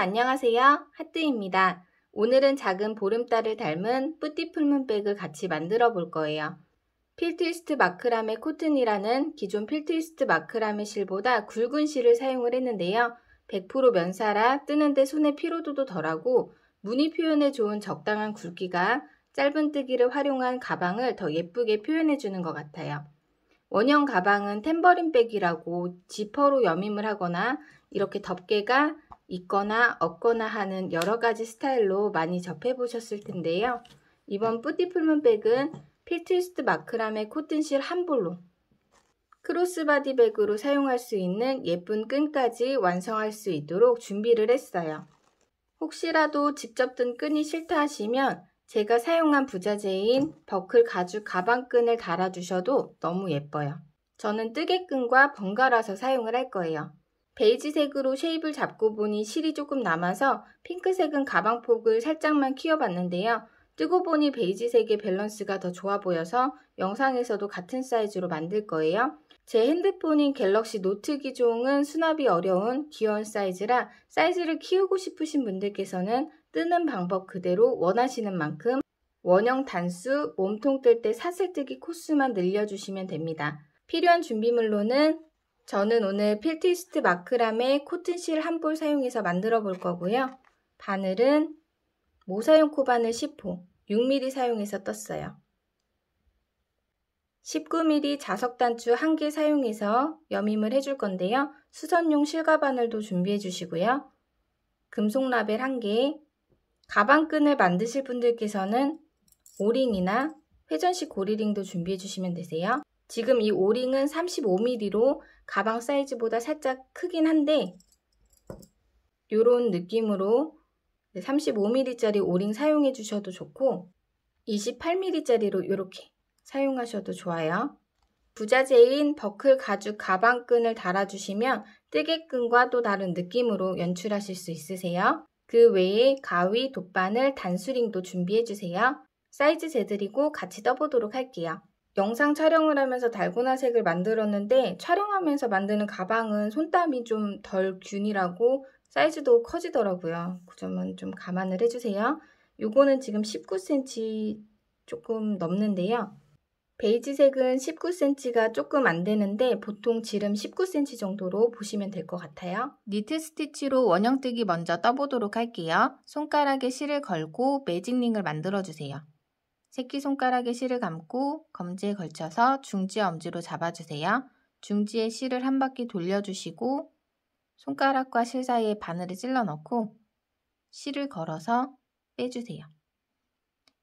안녕하세요. 하트입니다. 오늘은 작은 보름달을 닮은 뿌띠풀문백을 같이 만들어 볼 거예요. 필트리스트 마크라메 코튼이라는 기존 필트리스트 마크라메 실보다 굵은 실을 사용을 했는데요. 100% 면사라 뜨는데 손의 피로도도 덜하고 무늬 표현에 좋은 적당한 굵기가 짧은 뜨기를 활용한 가방을 더 예쁘게 표현해 주는 것 같아요. 원형 가방은 템버린백이라고 지퍼로 여밈을 하거나 이렇게 덮개가 있거나 없거나 하는 여러 가지 스타일로 많이 접해보셨을 텐데요. 이번 뿌띠풀문 백은 필트위스트 마크라메 코튼실 한 볼로 크로스바디 백으로 사용할 수 있는 예쁜 끈까지 완성할 수 있도록 준비를 했어요. 혹시라도 직접 든 끈이 싫다 하시면 제가 사용한 부자재인 버클 가죽 가방끈을 달아주셔도 너무 예뻐요. 저는 뜨개끈과 번갈아서 사용을 할 거예요. 베이지색으로 쉐입을 잡고 보니 실이 조금 남아서 핑크색은 가방 폭을 살짝만 키워봤는데요. 뜨고 보니 베이지색의 밸런스가 더 좋아 보여서 영상에서도 같은 사이즈로 만들 거예요. 제 핸드폰인 갤럭시 노트 기종은 수납이 어려운 귀여운 사이즈라 사이즈를 키우고 싶으신 분들께서는 뜨는 방법 그대로 원하시는 만큼 원형 단수, 몸통 뜰 때 사슬뜨기 코스만 늘려주시면 됩니다. 필요한 준비물로는 저는 오늘 필티스트 마크라메 코튼실 한 볼 사용해서 만들어 볼 거고요. 바늘은 모사용 코바늘 10호 6mm 사용해서 떴어요. 19mm 자석 단추 1개 사용해서 여밈을 해줄 건데요. 수선용 실과 바늘도 준비해 주시고요. 금속 라벨 1개, 가방끈을 만드실 분들께서는 오링이나 회전식 고리링도 준비해 주시면 되세요. 지금 이 오링은 35mm로 가방 사이즈보다 살짝 크긴 한데 이런 느낌으로 35mm짜리 오링 사용해 주셔도 좋고 28mm짜리로 이렇게 사용하셔도 좋아요. 부자재인 버클 가죽 가방끈을 달아주시면 뜨개끈과 또 다른 느낌으로 연출하실 수 있으세요. 그 외에 가위, 돗바늘, 단수링도 준비해주세요. 사이즈 재드리고 같이 떠보도록 할게요. 영상 촬영을 하면서 달고나색을 만들었는데 촬영하면서 만드는 가방은 손땀이 좀 덜균이라고 사이즈도 커지더라고요. 그 점은 좀 감안을 해주세요. 요거는 지금 19cm 조금 넘는데요. 베이지색은 19cm가 조금 안 되는데 보통 지름 19cm 정도로 보시면 될 것 같아요. 니트 스티치로 원형뜨기 먼저 떠보도록 할게요. 손가락에 실을 걸고 매직링을 만들어주세요. 새끼손가락에 실을 감고 검지에 걸쳐서 중지 엄지로 잡아주세요. 중지에 실을 한 바퀴 돌려주시고 손가락과 실 사이에 바늘을 찔러 넣고 실을 걸어서 빼주세요.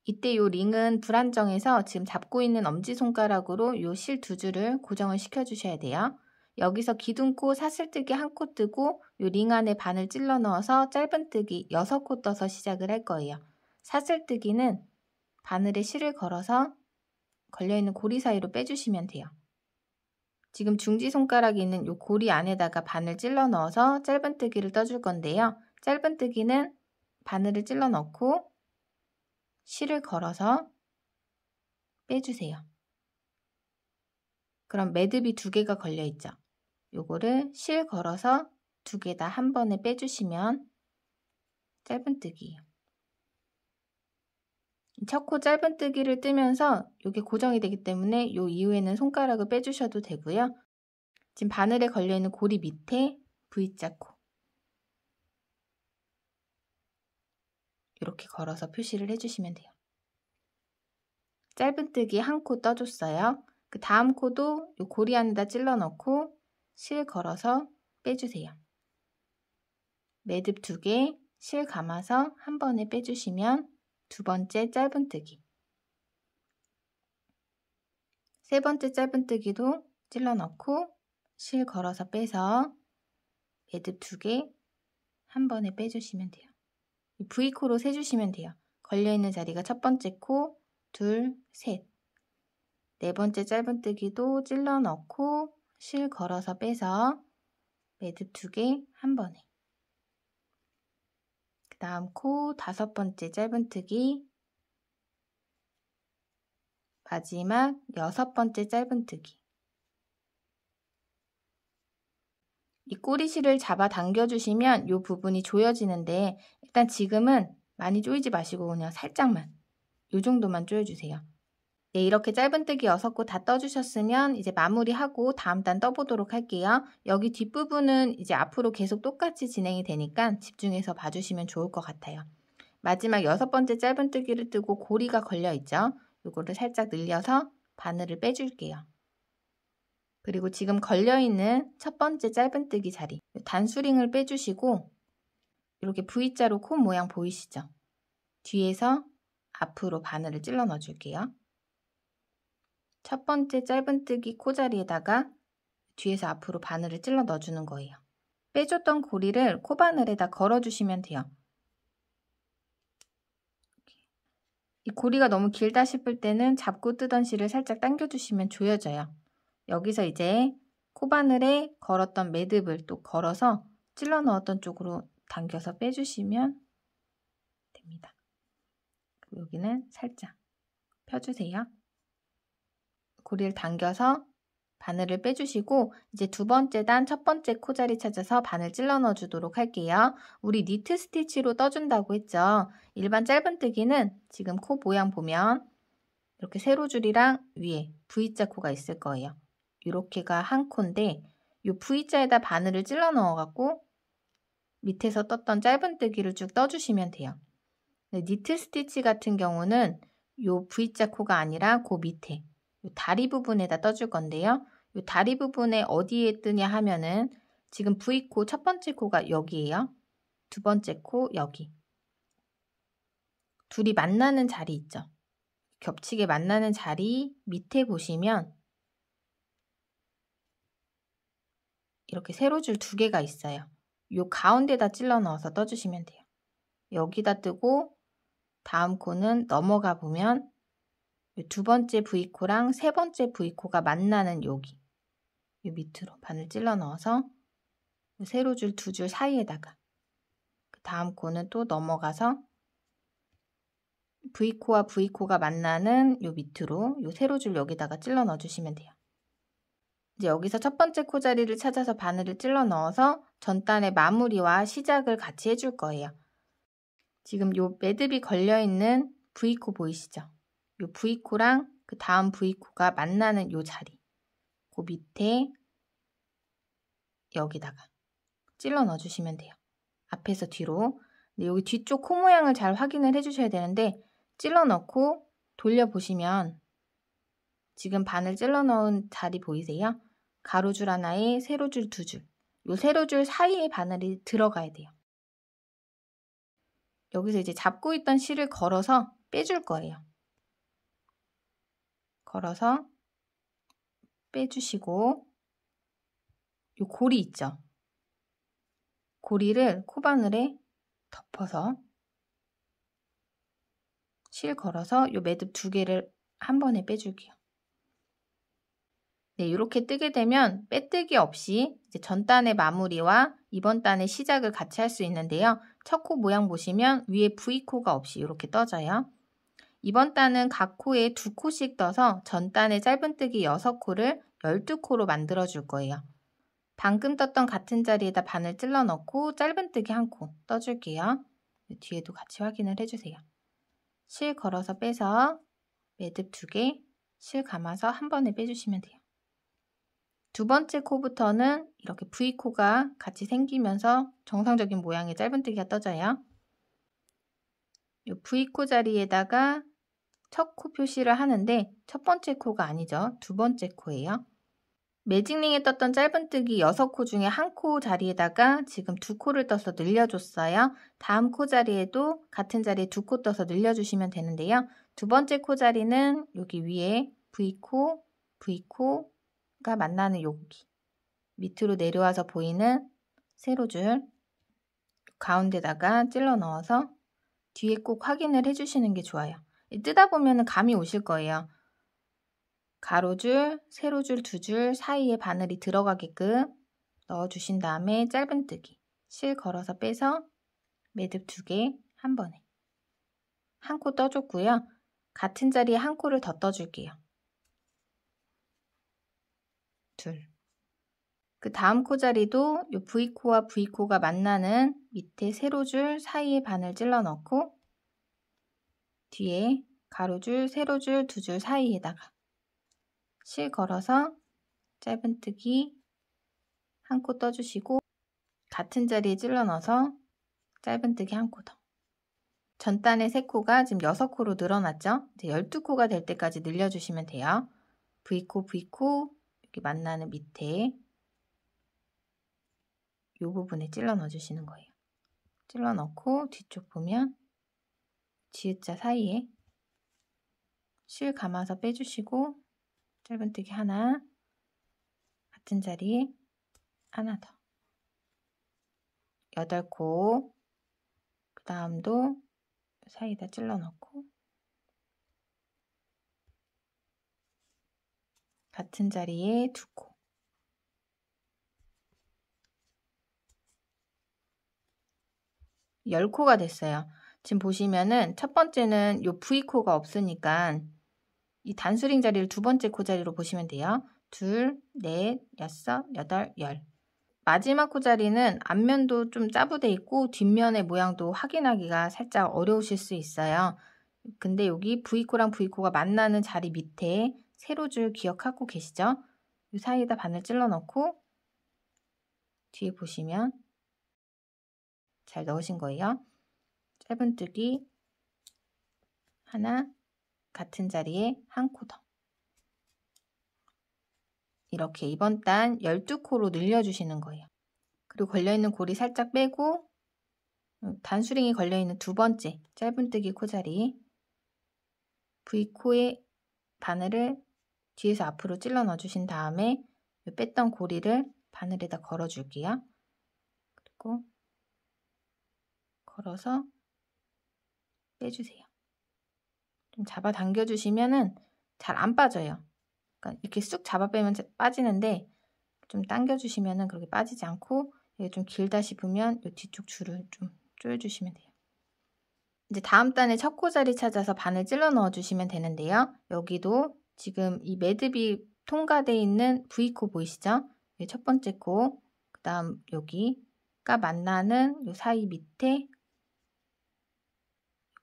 이때 요 링은 불안정해서 지금 잡고 있는 엄지손가락으로 요 실 두 줄을 고정을 시켜주셔야 돼요. 여기서 기둥코 사슬뜨기 한 코 뜨고 요 링 안에 바늘 찔러 넣어서 짧은뜨기 6코 떠서 시작을 할 거예요. 사슬뜨기는 바늘에 실을 걸어서 걸려있는 고리 사이로 빼주시면 돼요. 지금 중지 손가락이 있는 이 고리 안에다가 바늘 찔러 넣어서 짧은뜨기를 떠줄 건데요. 짧은뜨기는 바늘을 찔러 넣고 실을 걸어서 빼주세요. 그럼 매듭이 두 개가 걸려 있죠. 요거를 실 걸어서 두 개 다 한 번에 빼주시면 짧은뜨기예요. 첫코 짧은뜨기를 뜨면서 이게 고정이 되기 때문에 이 이후에는 손가락을 빼주셔도 되고요. 지금 바늘에 걸려있는 고리 밑에 V자 코 이렇게 걸어서 표시를 해주시면 돼요. 짧은뜨기 한 코 떠줬어요. 그 다음 코도 이 고리 안에다 찔러 넣고 실 걸어서 빼주세요. 매듭 두 개, 실 감아서 한 번에 빼주시면 두 번째 짧은뜨기 세 번째 짧은뜨기도 찔러 넣고 실 걸어서 빼서 매듭 두 개 한 번에 빼주시면 돼요. V코로 세주시면 돼요. 걸려있는 자리가 첫 번째 코, 둘, 셋. 네 번째 짧은뜨기도 찔러 넣고 실 걸어서 빼서 매듭 두 개 한 번에 그 다음 코 다섯 번째 짧은뜨기 마지막 여섯 번째 짧은뜨기 이 꼬리실을 잡아 당겨주시면 이 부분이 조여지는데 일단 지금은 많이 조이지 마시고 그냥 살짝만 이 정도만 조여주세요. 네, 이렇게 짧은뜨기 6곳 다 떠주셨으면 이제 마무리하고 다음 단 떠보도록 할게요. 여기 뒷부분은 이제 앞으로 계속 똑같이 진행이 되니까 집중해서 봐주시면 좋을 것 같아요. 마지막 여섯 번째 짧은뜨기를 뜨고 고리가 걸려있죠. 이거를 살짝 늘려서 바늘을 빼줄게요. 그리고 지금 걸려있는 첫 번째 짧은뜨기 자리 단수링을 빼주시고 이렇게 V자로 코 모양 보이시죠? 뒤에서 앞으로 바늘을 찔러 넣어줄게요. 첫 번째 짧은뜨기 코자리에다가 뒤에서 앞으로 바늘을 찔러 넣어주는 거예요. 빼줬던 고리를 코바늘에다 걸어주시면 돼요. 이 고리가 너무 길다 싶을 때는 잡고 뜨던 실을 살짝 당겨주시면 조여져요. 여기서 이제 코바늘에 걸었던 매듭을 또 걸어서 찔러 넣었던 쪽으로 당겨서 빼주시면 됩니다. 여기는 살짝 펴주세요. 고리를 당겨서 바늘을 빼주시고 이제 두 번째 단 첫 번째 코자리 찾아서 바늘 찔러 넣어 주도록 할게요. 우리 니트 스티치로 떠준다고 했죠. 일반 짧은뜨기는 지금 코 모양 보면 이렇게 세로줄이랑 위에 V자 코가 있을 거예요. 이렇게가 한 코인데 이 V자에다 바늘을 찔러 넣어갖고 밑에서 떴던 짧은뜨기를 쭉 떠주시면 돼요. 니트 스티치 같은 경우는 이 V자 코가 아니라 그 밑에 다리 부분에다 떠줄 건데요. 이 다리 부분에 어디에 뜨냐 하면은 지금 V코 첫 번째 코가 여기에요. 두 번째 코 여기. 둘이 만나는 자리 있죠. 겹치게 만나는 자리 밑에 보시면 이렇게 세로줄 두 개가 있어요. 요 가운데다 찔러 넣어서 떠주시면 돼요. 여기다 뜨고 다음 코는 넘어가 보면 두 번째 V코랑 세 번째 V코가 만나는 여기 이 밑으로 바늘 찔러 넣어서 세로 줄두 줄 사이에다가 그 다음 코는 또 넘어가서 V코와 V코가 만나는 요 밑으로 요 세로 줄 여기다가 찔러 넣어 주시면 돼요. 이제 여기서 첫 번째 코 자리를 찾아서 바늘을 찔러 넣어서 전단의 마무리와 시작을 같이 해줄 거예요. 지금 요 매듭이 걸려있는 V코 보이시죠? 요 V코랑 그 다음 V코가 만나는 요 자리 그 밑에 여기다가 찔러 넣어주시면 돼요. 앞에서 뒤로 근데 여기 뒤쪽 코 모양을 잘 확인을 해주셔야 되는데 찔러 넣고 돌려보시면 지금 바늘 찔러 넣은 자리 보이세요? 가로줄 하나에 세로줄 두 줄. 요 세로줄 사이에 바늘이 들어가야 돼요. 여기서 이제 잡고 있던 실을 걸어서 빼줄 거예요. 걸어서 빼주시고 이 고리 있죠? 고리를 코바늘에 덮어서 실 걸어서 이 매듭 두 개를 한 번에 빼줄게요. 네, 이렇게 뜨게 되면 빼뜨기 없이 전단의 마무리와 이번 단의 시작을 같이 할 수 있는데요. 첫 코 모양 보시면 위에 V코가 없이 이렇게 떠져요. 이번 단은 각 코에 두 코씩 떠서 전단의 짧은뜨기 6코를 12코로 만들어 줄 거예요. 방금 떴던 같은 자리에다 바늘 찔러 넣고 짧은뜨기 한 코 떠줄게요. 네, 뒤에도 같이 확인을 해주세요. 실 걸어서 빼서 매듭 2개, 실 감아서 한 번에 빼주시면 돼요. 두 번째 코부터는 이렇게 V코가 같이 생기면서 정상적인 모양의 짧은뜨기가 떠져요. V코 자리에다가 첫코 표시를 하는데 첫 번째 코가 아니죠. 두 번째 코예요. 매직링에 떴던 짧은뜨기 6코 중에 한 코 자리에다가 지금 두 코를 떠서 늘려줬어요. 다음 코 자리에도 같은 자리에 두 코 떠서 늘려주시면 되는데요. 두 번째 코 자리는 여기 위에 V코, V코가 만나는 여기 밑으로 내려와서 보이는 세로줄 가운데다가 찔러 넣어서 뒤에 꼭 확인을 해주시는 게 좋아요. 뜨다 보면 감이 오실 거예요. 가로줄, 세로줄 두 줄 사이에 바늘이 들어가게끔 넣어주신 다음에 짧은뜨기, 실 걸어서 빼서 매듭 두 개 한 번에 한 코 떠줬고요. 같은 자리에 한 코를 더 떠줄게요. 둘. 그 다음 코자리도 이 V코와 V코가 만나는 밑에 세로줄 사이에 바늘 찔러 넣고 뒤에 가로줄, 세로줄, 두 줄 사이에다가 실 걸어서 짧은뜨기 한 코 떠주시고 같은 자리에 찔러 넣어서 짧은뜨기 한 코 더. 전단의 3코가 지금 6코로 늘어났죠? 이제 12코가 될 때까지 늘려주시면 돼요. V코, V코 여기 만나는 밑에 이 부분에 찔러 넣어주시는 거예요. 찔러 넣고 뒤쪽 보면 지읒자 사이에 실 감아서 빼주시고 짧은뜨기 하나 같은 자리에 하나 더 여덟 코그 다음도 사이에다 찔러 넣고 같은 자리에 두코 열코가 됐어요. 지금 보시면은 첫 번째는 요 V코가 없으니까 이 단수링 자리를 두 번째 코 자리로 보시면 돼요. 둘, 넷, 여섯, 여덟, 열. 마지막 코 자리는 앞면도 좀 짜부돼 있고 뒷면의 모양도 확인하기가 살짝 어려우실 수 있어요. 근데 여기 V코랑 V코가 만나는 자리 밑에 세로줄 기억하고 계시죠? 이 사이에다 바늘 찔러 넣고 뒤에 보시면 잘 넣으신 거예요. 세분뜨기 하나 같은 자리에 한 코 더 이렇게 이번 단 12코로 늘려주시는 거예요. 그리고 걸려있는 고리 살짝 빼고 음, 단수링이 걸려있는 두 번째 짧은뜨기 코자리 V코의 바늘을 뒤에서 앞으로 찔러 넣어주신 다음에 뺐던 고리를 바늘에다 걸어줄게요. 그리고 걸어서 빼주세요. 좀 잡아당겨 주시면은 잘 안 빠져요. 그러니까 이렇게 쑥 잡아 빼면 빠지는데 좀 당겨 주시면은 그렇게 빠지지 않고 이게 좀 길다 싶으면 이 뒤쪽 줄을 좀 조여주시면 돼요. 이제 다음 단에 첫 코자리 찾아서 바늘 찔러 넣어주시면 되는데요. 여기도 지금 이 매듭이 통과되어 있는 V코 보이시죠? 첫 번째 코, 그 다음 여기가 만나는 이 사이 밑에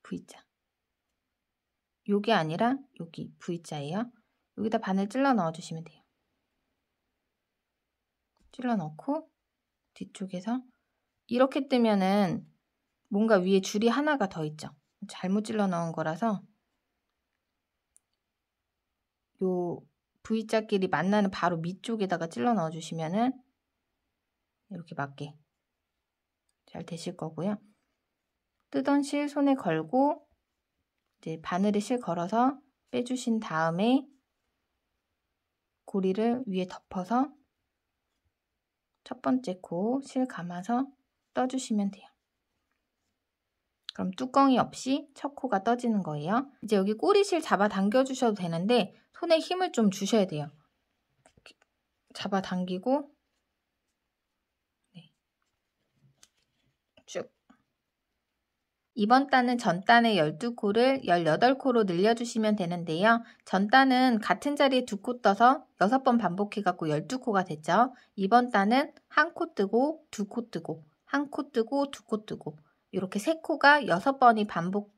V자. 요게 아니라 여기 V자예요. 여기다 바늘 찔러 넣어주시면 돼요. 찔러 넣고 뒤쪽에서 이렇게 뜨면은 뭔가 위에 줄이 하나가 더 있죠. 잘못 찔러 넣은 거라서 요 V자끼리 만나는 바로 밑쪽에다가 찔러 넣어주시면은 이렇게 맞게 잘 되실 거고요. 뜨던 실 손에 걸고 이제 바늘에 실 걸어서 빼주신 다음에 고리를 위에 덮어서 첫 번째 코 실 감아서 떠주시면 돼요. 그럼 뚜껑이 없이 첫 코가 떠지는 거예요. 이제 여기 꼬리실 잡아당겨 주셔도 되는데 손에 힘을 좀 주셔야 돼요. 잡아당기고 이번 단은 전단의 12코를 18코로 늘려주시면 되는데요. 전단은 같은 자리에 두코 떠서 6번 반복해갖고 12코가 됐죠. 이번 단은 한 코 뜨고 두 코 뜨고 한 코 뜨고 두 코 뜨고 이렇게 3코가 6번이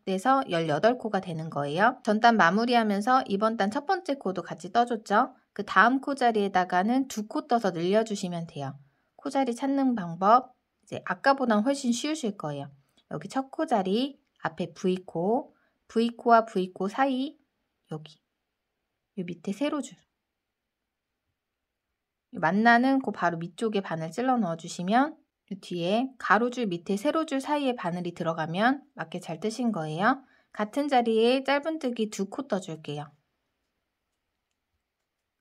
반복돼서 18코가 되는 거예요. 전 단 마무리하면서 이번 단 첫 번째 코도 같이 떠줬죠. 그 다음 코 자리에다가는 두 코 떠서 늘려주시면 돼요. 코자리 찾는 방법 이제 아까보단 훨씬 쉬우실 거예요. 여기 첫 코 자리 앞에 V코, V코와 V코 사이 여기 이 밑에 세로줄 만나는 그 바로 밑쪽에 바늘 찔러 넣어주시면 뒤에 가로줄 밑에 세로줄 사이에 바늘이 들어가면 맞게 잘 뜨신 거예요. 같은 자리에 짧은뜨기 두 코 떠줄게요.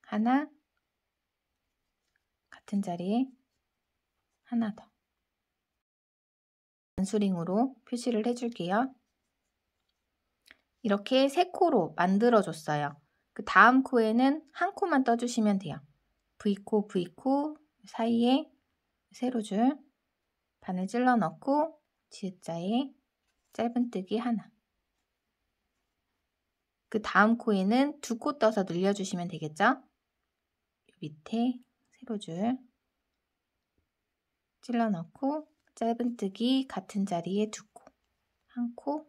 하나 같은 자리에 하나 더 단수링으로 표시를 해줄게요. 이렇게 세 코로 만들어줬어요. 그 다음 코에는 한 코만 떠주시면 돼요. V코, V코 사이에 세로줄 바늘 찔러 넣고 지읒자에 짧은뜨기 하나 그 다음 코에는 두 코 떠서 늘려주시면 되겠죠? 밑에 세로줄 찔러 넣고 짧은뜨기 같은 자리에 두 코, 한 코,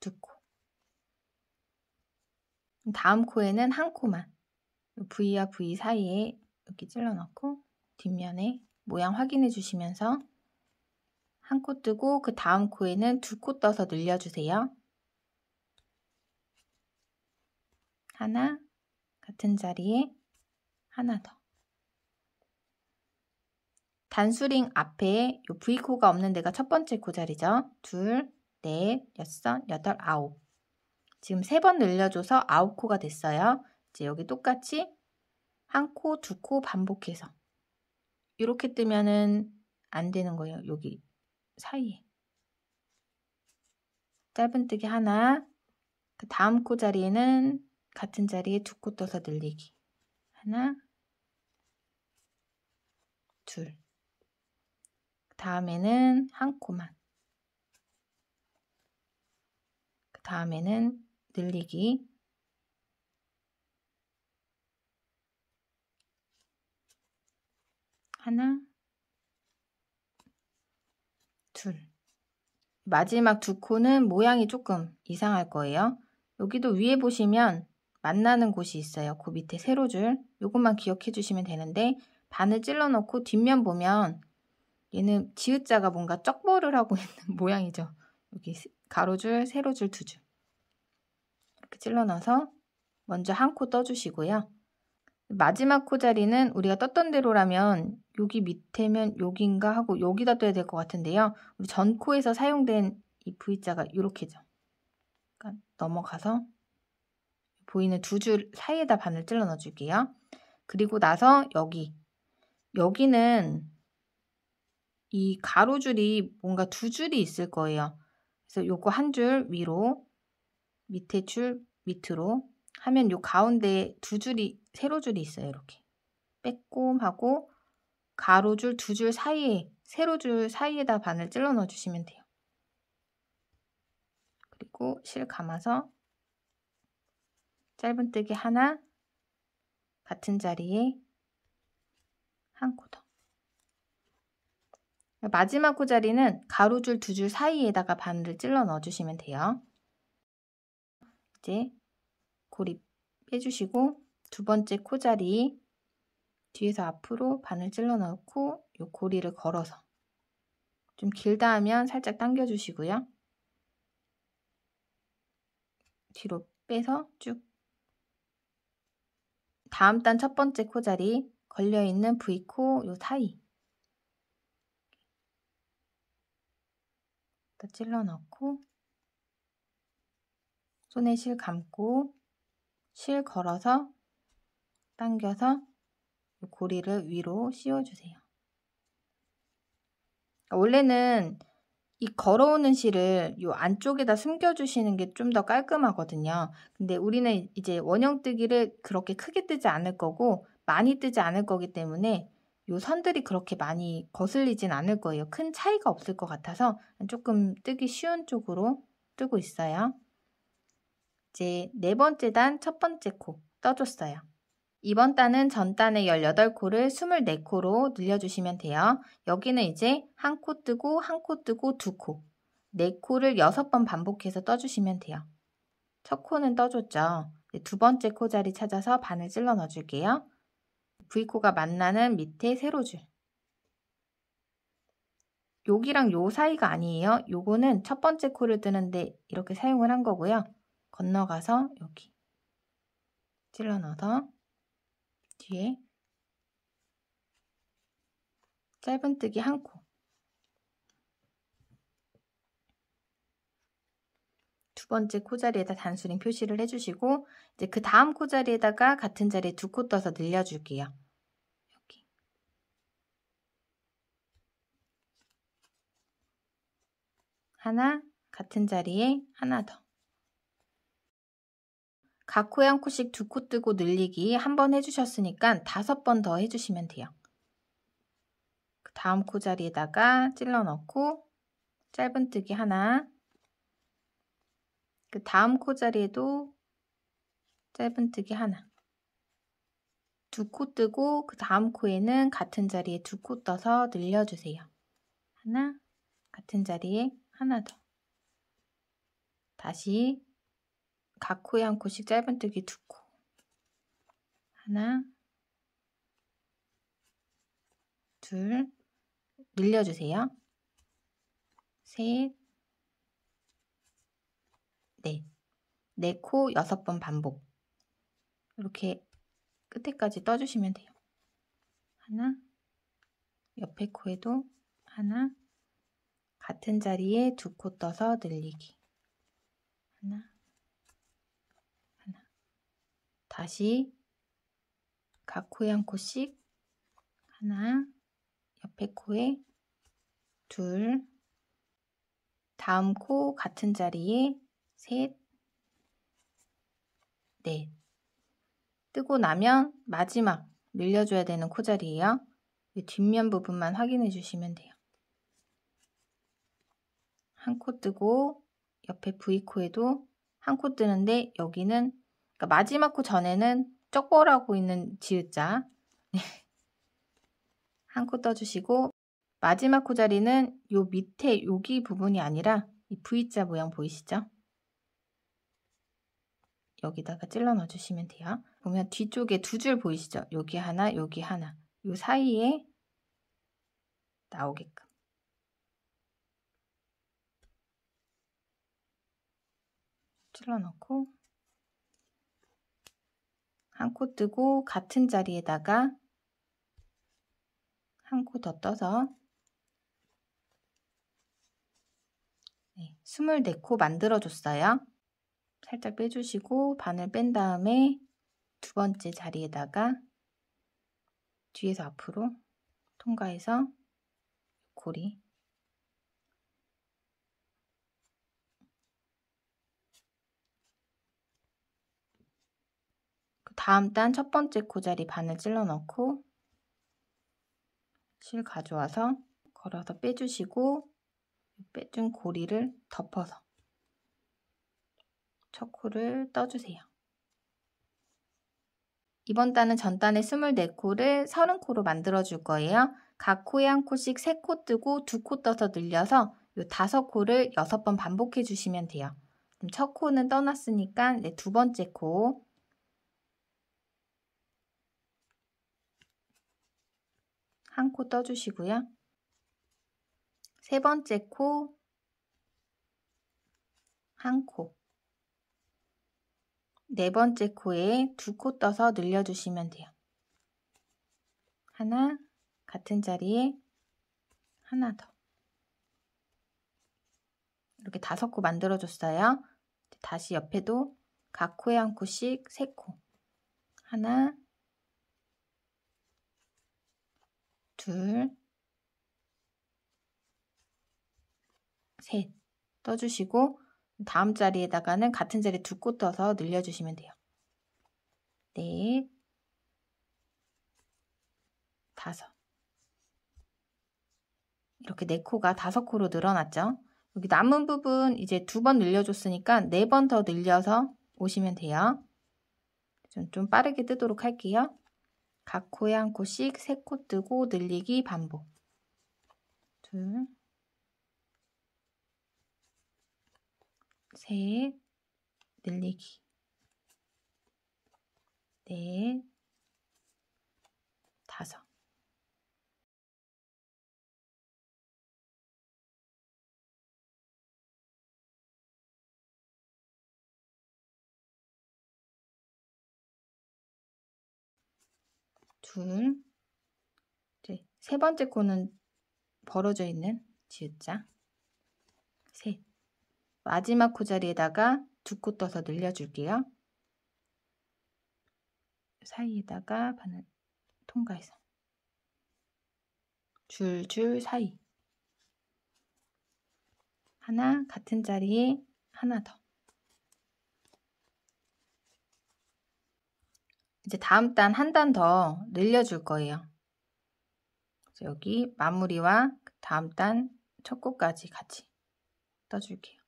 두 코. 다음 코에는 한 코만 V와 V 사이에 이렇게 찔러 넣고 뒷면에 모양 확인해 주시면서 한 코 뜨고 그 다음 코에는 두 코 떠서 늘려주세요. 하나 같은 자리에 하나 더 단수링 앞에 요 V코가 없는 데가 첫 번째 코 자리죠. 둘, 넷, 여섯, 여덟, 아홉. 지금 세 번 늘려줘서 아홉 코가 됐어요. 이제 여기 똑같이 한 코, 두 코 반복해서 이렇게 뜨면은 안 되는 거예요. 여기 사이에. 짧은뜨기 하나, 그 다음 코 자리에는 같은 자리에 두 코 떠서 늘리기. 하나, 둘. 다음에는 한 코만. 그 다음에는 늘리기. 하나, 둘. 마지막 두 코는 모양이 조금 이상할 거예요. 여기도 위에 보시면 만나는 곳이 있어요. 그 밑에 세로줄. 이것만 기억해 주시면 되는데 바늘 찔러 놓고 뒷면 보면 얘는 지읒자가 뭔가 쩍벌을 하고 있는 모양이죠. 여기 가로줄, 세로줄 두 줄. 이렇게 찔러놔서 먼저 한 코 떠주시고요. 마지막 코자리는 우리가 떴던 대로라면 여기 밑에면 여긴가 하고 여기다 떠야 될 것 같은데요. 우리 전 코에서 사용된 이 V자가 이렇게죠. 그러니까 넘어가서 보이는 두 줄 사이에다 바늘 찔러 넣어줄게요. 그리고 나서 여기 여기는 이 가로줄이 뭔가 두 줄이 있을 거예요. 그래서 요거 한 줄 위로 밑에 줄 밑으로 하면 요 가운데에 두 줄이 세로줄이 있어요. 이렇게 빼꼼하고 가로줄 두 줄 사이에 세로줄 사이에다 바늘 찔러 넣어 주시면 돼요. 그리고 실 감아서 짧은뜨기 하나 같은 자리에 한 코 더. 마지막 코자리는 가로줄 두 줄 사이에다가 바늘을 찔러 넣어주시면 돼요. 이제 고립빼주시고두 번째 코자리 뒤에서 앞으로 바늘 찔러 넣고 이 고리를 걸어서 좀 길다 하면 살짝 당겨주시고요. 뒤로 빼서 쭉 다음 단 첫 번째 코자리 걸려있는 V코 요 사이 다 찔러 넣고 손에 실 감고 실 걸어서 당겨서 고리를 위로 씌워주세요. 그러니까 원래는 이 걸어오는 실을 이 안쪽에다 숨겨주시는 게 좀 더 깔끔하거든요. 근데 우리는 이제 원형뜨기를 그렇게 크게 뜨지 않을 거고 많이 뜨지 않을 거기 때문에 요 선들이 그렇게 많이 거슬리진 않을 거예요. 큰 차이가 없을 것 같아서 조금 뜨기 쉬운 쪽으로 뜨고 있어요. 이제 네 번째 단 첫 번째 코 떠줬어요. 이번 단은 전단의 18코를 24코로 늘려주시면 돼요. 여기는 이제 한 코 뜨고 한 코 뜨고 두 코, 네 코를 여섯 번 반복해서 떠주시면 돼요. 첫 코는 떠줬죠. 두 번째 코자리 찾아서 바늘 찔러 넣어줄게요. V코가 만나는 밑에 세로줄. 여기랑 요 사이가 아니에요. 요거는 첫 번째 코를 뜨는데 이렇게 사용을 한 거고요. 건너가서 여기 찔러 넣어서 뒤에 짧은뜨기 한 코, 두 번째 코자리에다 단수링 표시를 해주시고 이제 그 다음 코자리에다가 같은 자리에 두 코 떠서 늘려줄게요. 하나, 같은 자리에 하나 더. 각 코에 한 코씩 두 코 뜨고 늘리기 한 번 해주셨으니까 다섯 번 더 해주시면 돼요. 그 다음 코 자리에다가 찔러 넣고 짧은뜨기 하나 그 다음 코 자리에도 짧은뜨기 하나 두 코 뜨고 그 다음 코에는 같은 자리에 두 코 떠서 늘려주세요. 하나 같은 자리에 하나 더. 다시 각 코에 한 코씩 짧은뜨기 두 코. 하나, 둘, 늘려주세요. 셋, 넷, 네 코 여섯 번 반복. 이렇게 끝에까지 떠주시면 돼요. 하나, 옆에 코에도 하나, 같은 자리에 두 코 떠서 늘리기. 하나, 하나. 다시 각 코에 한 코씩. 하나, 옆에 코에 둘. 다음 코 같은 자리에 셋, 넷. 뜨고 나면 마지막 늘려줘야 되는 코자리예요. 뒷면 부분만 확인해 주시면 돼요. 한코 뜨고 옆에 V코에도 한 코 뜨는데 여기는 그러니까 마지막 코 전에는 쩍벌하고 있는 지읒자 한 코 떠주시고 마지막 코 자리는 요 밑에 여기 부분이 아니라 이 V자 모양 보이시죠? 여기다가 찔러 넣어주시면 돼요. 보면 뒤쪽에 두 줄 보이시죠? 여기 하나, 여기 하나. 요 사이에 나오게끔. 찔러 넣고 한 코 뜨고 같은 자리에다가 한 코 더 떠서 네, 24코 만들어줬어요. 살짝 빼주시고 반을 뺀 다음에 두 번째 자리에다가 뒤에서 앞으로 통과해서 고리 다음 단 첫 번째 코자리 반을 찔러 넣고 실 가져와서 걸어서 빼주시고 빼준 고리를 덮어서 첫 코를 떠주세요. 이번 단은 전단의 24코를 30코로 만들어 줄 거예요. 각 코에 한 코씩 3코 뜨고 2코 떠서 늘려서 요 5코를 6번 반복해 주시면 돼요. 첫 코는 떠났으니까 두 번째 코 한코 떠주시고요. 세 번째 코, 한 코. 네 번째 코에 두 코 떠서 늘려주시면 돼요. 하나, 같은 자리에 하나 더. 이렇게 다섯 코 만들어줬어요. 다시 옆에도 각 코에 한 코씩 세 코. 하나, 둘, 셋 떠주시고 다음 자리에다가는 같은 자리에 두꽃 떠서 늘려주시면 돼요. 넷, 네, 다섯 이렇게 네 코가 다섯 코로 늘어났죠. 여기 남은 부분 이제 두 번 늘려줬으니까 네 번 더 늘려서 오시면 돼요. 좀, 좀 빠르게 뜨도록 할게요. 각 코에 한 코씩 세 코 뜨고 늘리기 반복. 둘, 셋, 늘리기. 넷, 중. 이제 세 번째 코는 벌어져 있는 지읒자. 셋. 마지막 코 자리에다가 두 코 떠서 늘려줄게요. 사이에다가 바늘 통과해서. 줄줄 사이. 하나 같은 자리에 하나 더. 이제 다음 단 한 단 더 늘려줄 거예요. 여기 마무리와 그 다음 단첫 곡까지 같이 떠줄게요.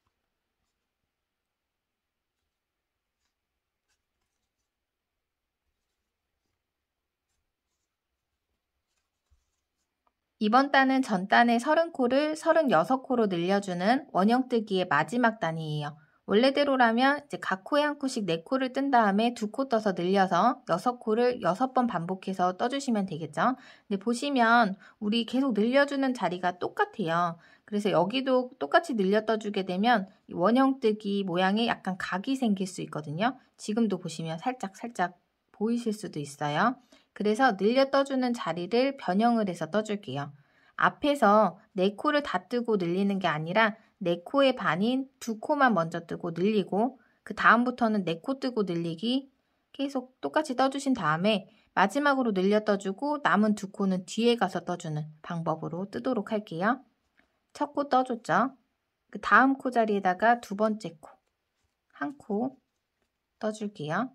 이번 단은 전단의 30코를 36코로 늘려주는 원형뜨기의 마지막 단이에요. 원래대로라면 이제 각 코에 한 코씩 네 코를 뜬 다음에 두 코 떠서 늘려서 여섯 코를 여섯 번 반복해서 떠주시면 되겠죠. 근데 보시면 우리 계속 늘려주는 자리가 똑같아요. 그래서 여기도 똑같이 늘려 떠주게 되면 원형뜨기 모양에 약간 각이 생길 수 있거든요. 지금도 보시면 살짝 살짝 보이실 수도 있어요. 그래서 늘려 떠주는 자리를 변형을 해서 떠줄게요. 앞에서 네 코를 다 뜨고 늘리는 게 아니라 네 코의 반인 두 코만 먼저 뜨고 늘리고 그 다음부터는 네 코 뜨고 늘리기 계속 똑같이 떠주신 다음에 마지막으로 늘려 떠주고 남은 두 코는 뒤에 가서 떠주는 방법으로 뜨도록 할게요. 첫 코 떠줬죠? 그 다음 코 자리에다가 두 번째 코, 한 코 떠줄게요.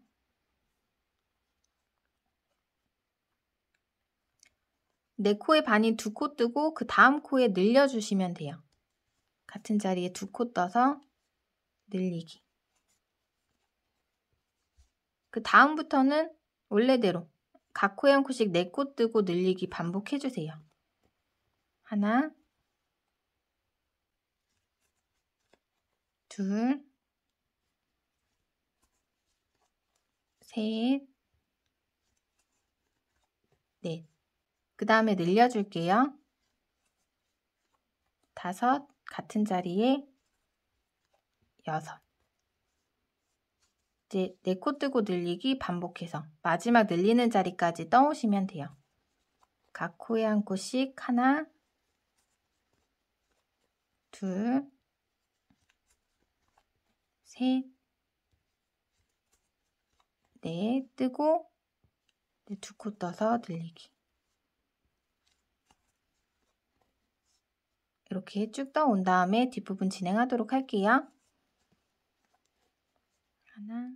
네 코의 반인 두 코 뜨고 그 다음 코에 늘려주시면 돼요. 같은 자리에 두 코 떠서 늘리기. 그 다음부터는 원래대로 각 코에 한 코씩 네 코 뜨고 늘리기 반복해주세요. 하나, 둘, 셋, 넷. 그 다음에 늘려줄게요. 다섯, 같은 자리에 여섯. 이제 네 코 뜨고 늘리기 반복해서 마지막 늘리는 자리까지 떠오시면 돼요. 각 코에 한 코씩 하나, 둘, 셋, 넷 뜨고 두 코 떠서 늘리기. 이렇게 쭉 떠온 다음에 뒷부분 진행하도록 할게요. 하나,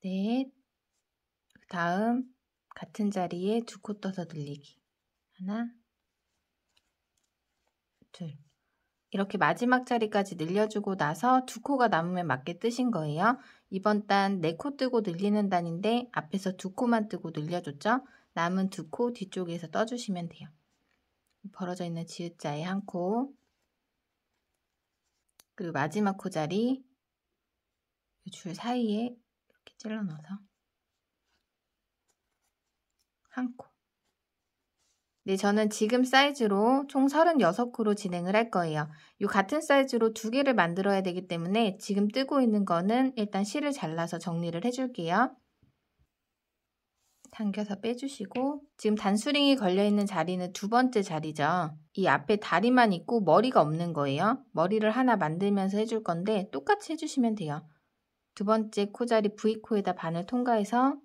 넷, 다음 같은 자리에 두 코 떠서 늘리기. 하나, 둘. 이렇게 마지막 자리까지 늘려주고 나서 두 코가 남으면 맞게 뜨신 거예요. 이번 단 네 코 뜨고 늘리는 단인데 앞에서 두 코만 뜨고 늘려줬죠? 남은 두 코 뒤쪽에서 떠주시면 돼요. 벌어져 있는 지읒자에 한 코, 그리고 마지막 코자리 줄 사이에 이렇게 찔러 넣어서 한 코. 네, 저는 지금 사이즈로 총 36코로 진행을 할 거예요. 이 같은 사이즈로 두 개를 만들어야 되기 때문에 지금 뜨고 있는 거는 일단 실을 잘라서 정리를 해줄게요. 당겨서 빼주시고 지금 단수링이 걸려있는 자리는 두 번째 자리죠. 이 앞에 다리만 있고 머리가 없는 거예요. 머리를 하나 만들면서 해줄 건데 똑같이 해주시면 돼요. 두 번째 코자리 V코에다 반을 통과해서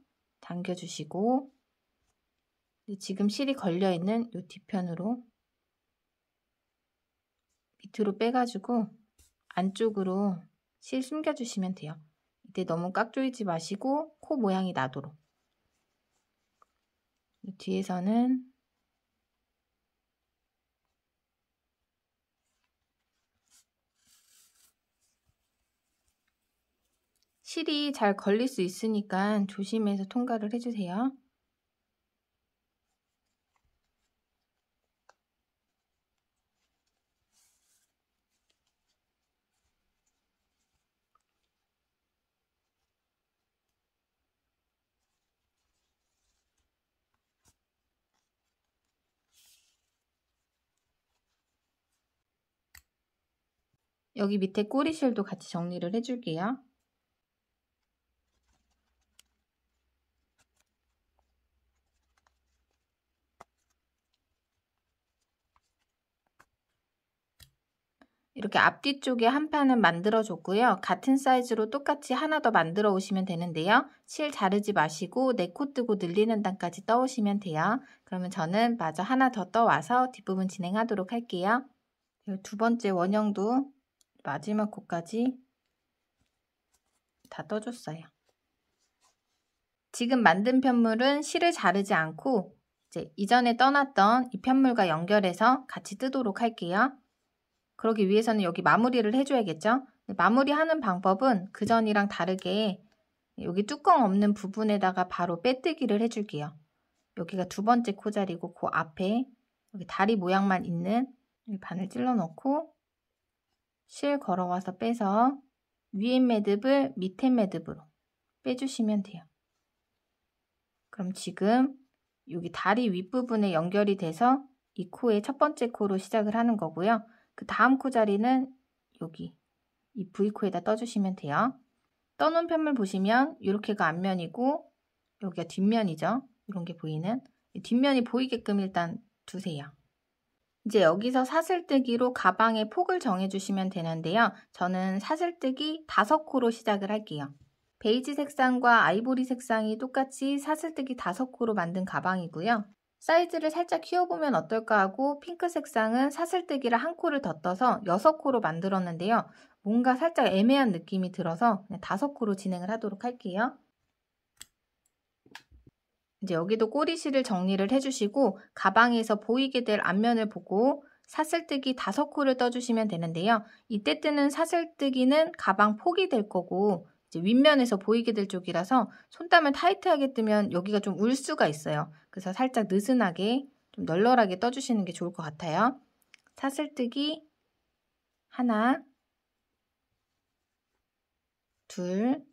당겨주시고 지금 실이 걸려있는 이 뒤편으로 밑으로 빼가지고 안쪽으로 실 숨겨주시면 돼요. 이때 너무 깍조이지 마시고 코 모양이 나도록 뒤에서는 실이 잘 걸릴 수 있으니까 조심해서 통과를 해주세요. 여기 밑에 꼬리실도 같이 정리를 해줄게요. 이렇게 앞뒤 쪽에 한 판은 만들어줬고요. 같은 사이즈로 똑같이 하나 더 만들어 오시면 되는데요. 실 자르지 마시고 네 코 뜨고 늘리는 단까지 떠오시면 돼요. 그러면 저는 마저 하나 더 떠와서 뒷부분 진행하도록 할게요. 두 번째 원형도 마지막 코까지 다 떠줬어요. 지금 만든 편물은 실을 자르지 않고 이제 이전에 떠났던 이 편물과 연결해서 같이 뜨도록 할게요. 그러기 위해서는 여기 마무리를 해줘야겠죠? 마무리하는 방법은 그전이랑 다르게 여기 뚜껑 없는 부분에다가 바로 빼뜨기를 해줄게요. 여기가 두 번째 코자리고 그 앞에 여기 다리 모양만 있는 바늘 찔러 넣고 실 걸어와서 빼서 위에 매듭을 밑에 매듭으로 빼주시면 돼요. 그럼 지금 여기 다리 윗부분에 연결이 돼서 이 코의 첫 번째 코로 시작을 하는 거고요. 그 다음 코 자리는 여기 이 V코에다 떠주시면 돼요. 떠놓은 편을 보시면 이렇게가 앞면이고 여기가 뒷면이죠. 이런 게 보이는 뒷면이 보이게끔 일단 두세요. 이제 여기서 사슬뜨기로 가방의 폭을 정해주시면 되는데요. 저는 사슬뜨기 5코로 시작을 할게요. 베이지 색상과 아이보리 색상이 똑같이 사슬뜨기 5코로 만든 가방이고요. 사이즈를 살짝 키워보면 어떨까 하고 핑크 색상은 사슬뜨기를 한 코를 더 떠서 6코로 만들었는데요. 뭔가 살짝 애매한 느낌이 들어서 5코로 진행을 하도록 할게요. 이제 여기도 꼬리실을 정리를 해주시고 가방에서 보이게 될 앞면을 보고 사슬뜨기 다섯 코를 떠주시면 되는데요. 이때 뜨는 사슬뜨기는 가방 폭이 될 거고 윗면에서 보이게 될 쪽이라서 손땀을 타이트하게 뜨면 여기가 좀 울 수가 있어요. 그래서 살짝 느슨하게 좀 널널하게 떠주시는 게 좋을 것 같아요. 사슬뜨기 하나 둘셋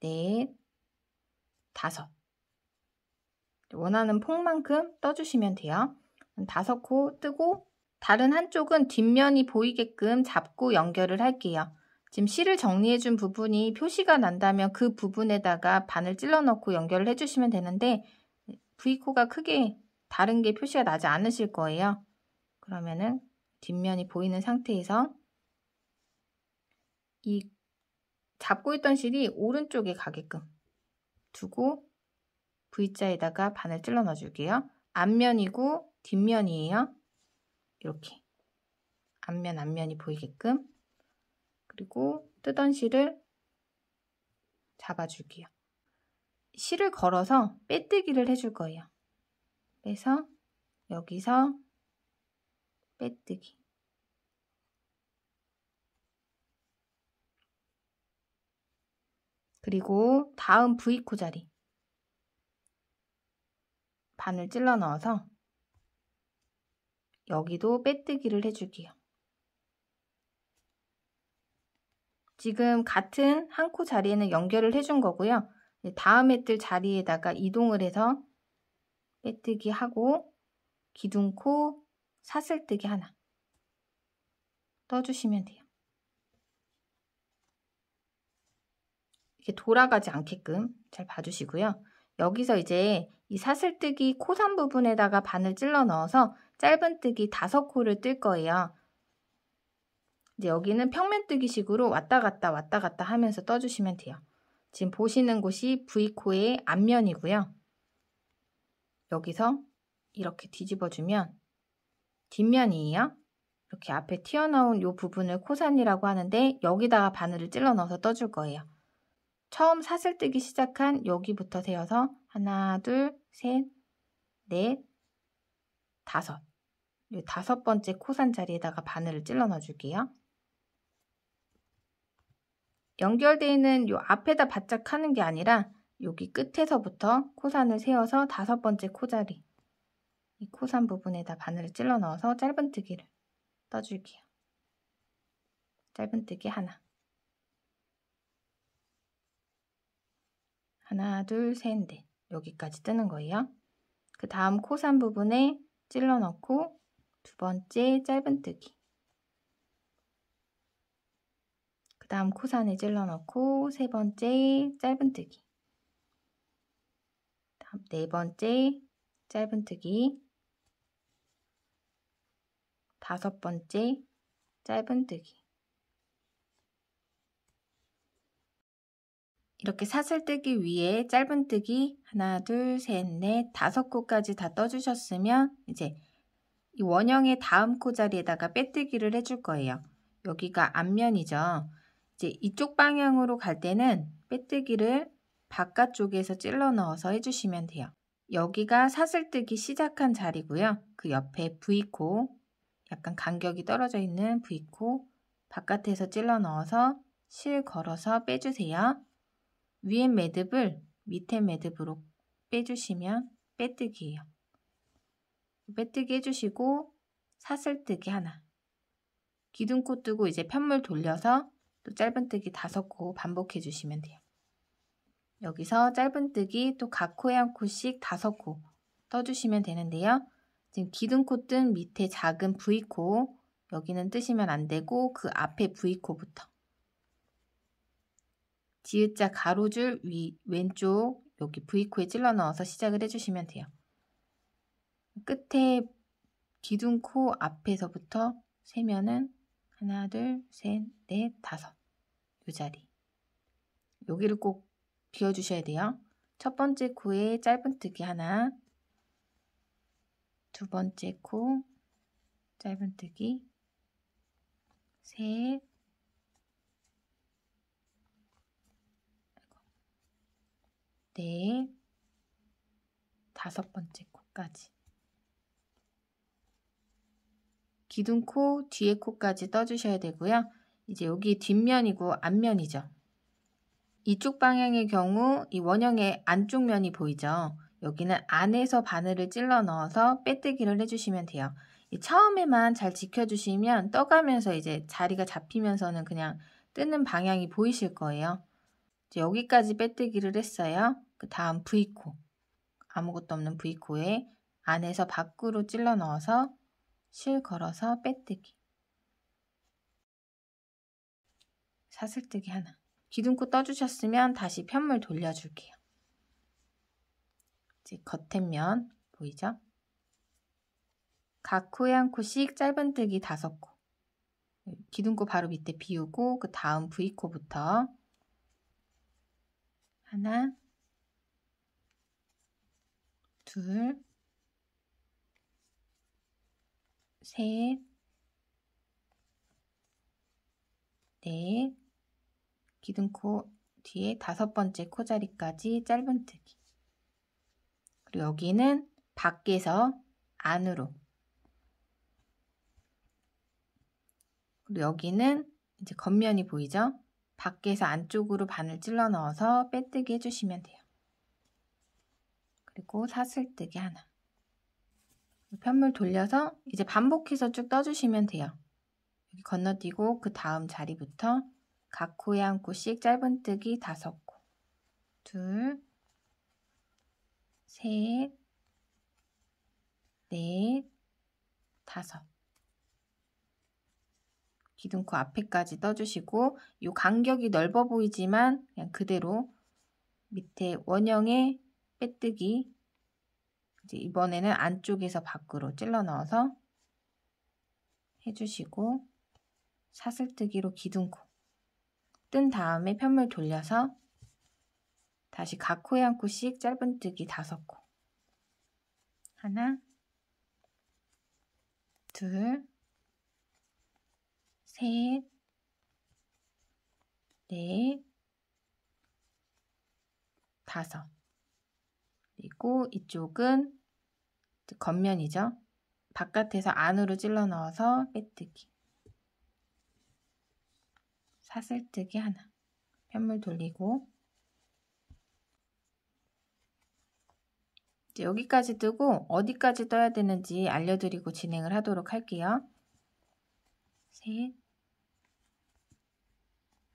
넷, 다섯. 원하는 폭만큼 떠주시면 돼요. 다섯 코 뜨고 다른 한쪽은 뒷면이 보이게끔 잡고 연결을 할게요. 지금 실을 정리해준 부분이 표시가 난다면 그 부분에다가 바늘 찔러넣고 연결을 해주시면 되는데 V코가 크게 다른 게 표시가 나지 않으실 거예요. 그러면은 뒷면이 보이는 상태에서 이 잡고 있던 실이 오른쪽에 가게끔 두고 V자에다가 바늘 찔러 넣어줄게요. 앞면이고 뒷면이에요. 이렇게 앞면 앞면이 보이게끔 그리고 뜨던 실을 잡아줄게요. 실을 걸어서 빼뜨기를 해줄 거예요. 그래서 여기서 빼뜨기 그리고 다음 V코 자리 반을 찔러 넣어서 여기도 빼뜨기를 해줄게요. 지금 같은 한 코 자리에는 연결을 해준 거고요. 다음에 뜰 자리에다가 이동을 해서 빼뜨기 하고 기둥코 사슬뜨기 하나 떠주시면 돼요. 이렇게 돌아가지 않게끔 잘 봐주시고요. 여기서 이제 이 사슬뜨기 코산 부분에다가 바늘 찔러 넣어서 짧은뜨기 다섯 코를 뜰 거예요. 이제 여기는 평면뜨기 식으로 왔다 갔다 왔다 갔다 하면서 떠주시면 돼요. 지금 보시는 곳이 V코의 앞면이고요. 여기서 이렇게 뒤집어주면 뒷면이에요. 이렇게 앞에 튀어나온 이 부분을 코산이라고 하는데 여기다가 바늘을 찔러 넣어서 떠줄 거예요. 처음 사슬 뜨기 시작한 여기부터 세어서 하나, 둘, 셋, 넷, 다섯. 다섯 번째 코산 자리에다가 바늘을 찔러 넣어줄게요. 연결되는요 앞에다 바짝 하는 게 아니라 여기 끝에서부터 코산을 세어서 다섯 번째 코자리 이 코산 부분에다 바늘을 찔러 넣어서 짧은뜨기를 떠줄게요. 짧은뜨기 하나 하나, 둘, 셋, 넷 여기까지 뜨는 거예요. 그 다음 코산 부분에 찔러 넣고 두 번째 짧은뜨기 그 다음 코산에 찔러 넣고 세 번째 짧은뜨기 다음 네 번째 짧은뜨기 다섯 번째 짧은뜨기 이렇게 사슬 뜨기 위에 짧은뜨기 하나 둘셋넷 다섯 코까지 다 떠주셨으면 이제 이 원형의 다음 코 자리에다가 빼뜨기를 해줄 거예요. 여기가 앞면이죠. 이제 이쪽 방향으로 갈 때는 빼뜨기를 바깥쪽에서 찔러 넣어서 해주시면 돼요. 여기가 사슬뜨기 시작한 자리고요. 그 옆에 V코, 약간 간격이 떨어져 있는 V코 바깥에서 찔러 넣어서 실 걸어서 빼주세요. 위에 매듭을 밑에 매듭으로 빼주시면 빼뜨기예요. 빼뜨기 해주시고 사슬뜨기 하나 기둥코 뜨고 이제 편물 돌려서 또 짧은뜨기 다섯 코 반복해 주시면 돼요. 여기서 짧은뜨기 또 각 코에 한 코씩 다섯 코 떠주시면 되는데요. 지금 기둥코 뜬 밑에 작은 V코 여기는 뜨시면 안 되고 그 앞에 V코부터 지읒자 가로줄 위 왼쪽 여기 V코에 찔러 넣어서 시작을 해주시면 돼요. 끝에 기둥 코 앞에서부터 세면은 하나, 둘, 셋, 넷, 다섯 요 자리 여기를 꼭 비워주셔야 돼요. 첫 번째 코에 짧은뜨기 하나 두 번째 코 짧은뜨기 셋 네. 다섯 번째 코까지. 기둥 코, 뒤에 코까지 떠주셔야 되고요. 이제 여기 뒷면이고 앞면이죠. 이쪽 방향의 경우 이 원형의 안쪽 면이 보이죠. 여기는 안에서 바늘을 찔러 넣어서 빼뜨기를 해주시면 돼요. 처음에만 잘 지켜주시면 떠가면서 이제 자리가 잡히면서는 그냥 뜨는 방향이 보이실 거예요. 이제 여기까지 빼뜨기를 했어요. 그 다음 V코 아무것도 없는 V코에 안에서 밖으로 찔러 넣어서 실 걸어서 빼뜨기 사슬뜨기 하나 기둥코 떠주셨으면 다시 편물 돌려줄게요. 이제 겉에면 보이죠? 각 코에 한 코씩 짧은뜨기 다섯 코 기둥코 바로 밑에 비우고 그 다음 V코부터 하나 둘, 셋, 넷, 기둥코 뒤에 다섯 번째 코자리까지 짧은뜨기. 그리고 여기는 밖에서 안으로. 그리고 여기는 이제 겉면이 보이죠? 밖에서 안쪽으로 바늘 찔러 넣어서 빼뜨기 해주시면 돼요. 그리고 사슬뜨기 하나. 편물 돌려서 이제 반복해서 쭉 떠주시면 돼요. 여기 건너뛰고 그 다음 자리부터 각 코에 한 코씩 짧은뜨기 다섯 코. 둘, 셋, 넷, 다섯. 기둥코 앞에까지 떠주시고 이 간격이 넓어 보이지만 그냥 그대로 밑에 원형의 빼뜨기 이제 이번에는 안쪽에서 밖으로 찔러 넣어서 해주시고 사슬뜨기로 기둥코 뜬 다음에 편물 돌려서 다시 각 코에 한 코씩 짧은뜨기 다섯 코 하나 둘셋넷 다섯 그리고 이쪽은 겉면이죠. 바깥에서 안으로 찔러 넣어서 빼뜨기. 사슬뜨기 하나. 편물 돌리고 여기까지 뜨고 어디까지 떠야 되는지 알려드리고 진행을 하도록 할게요. 셋,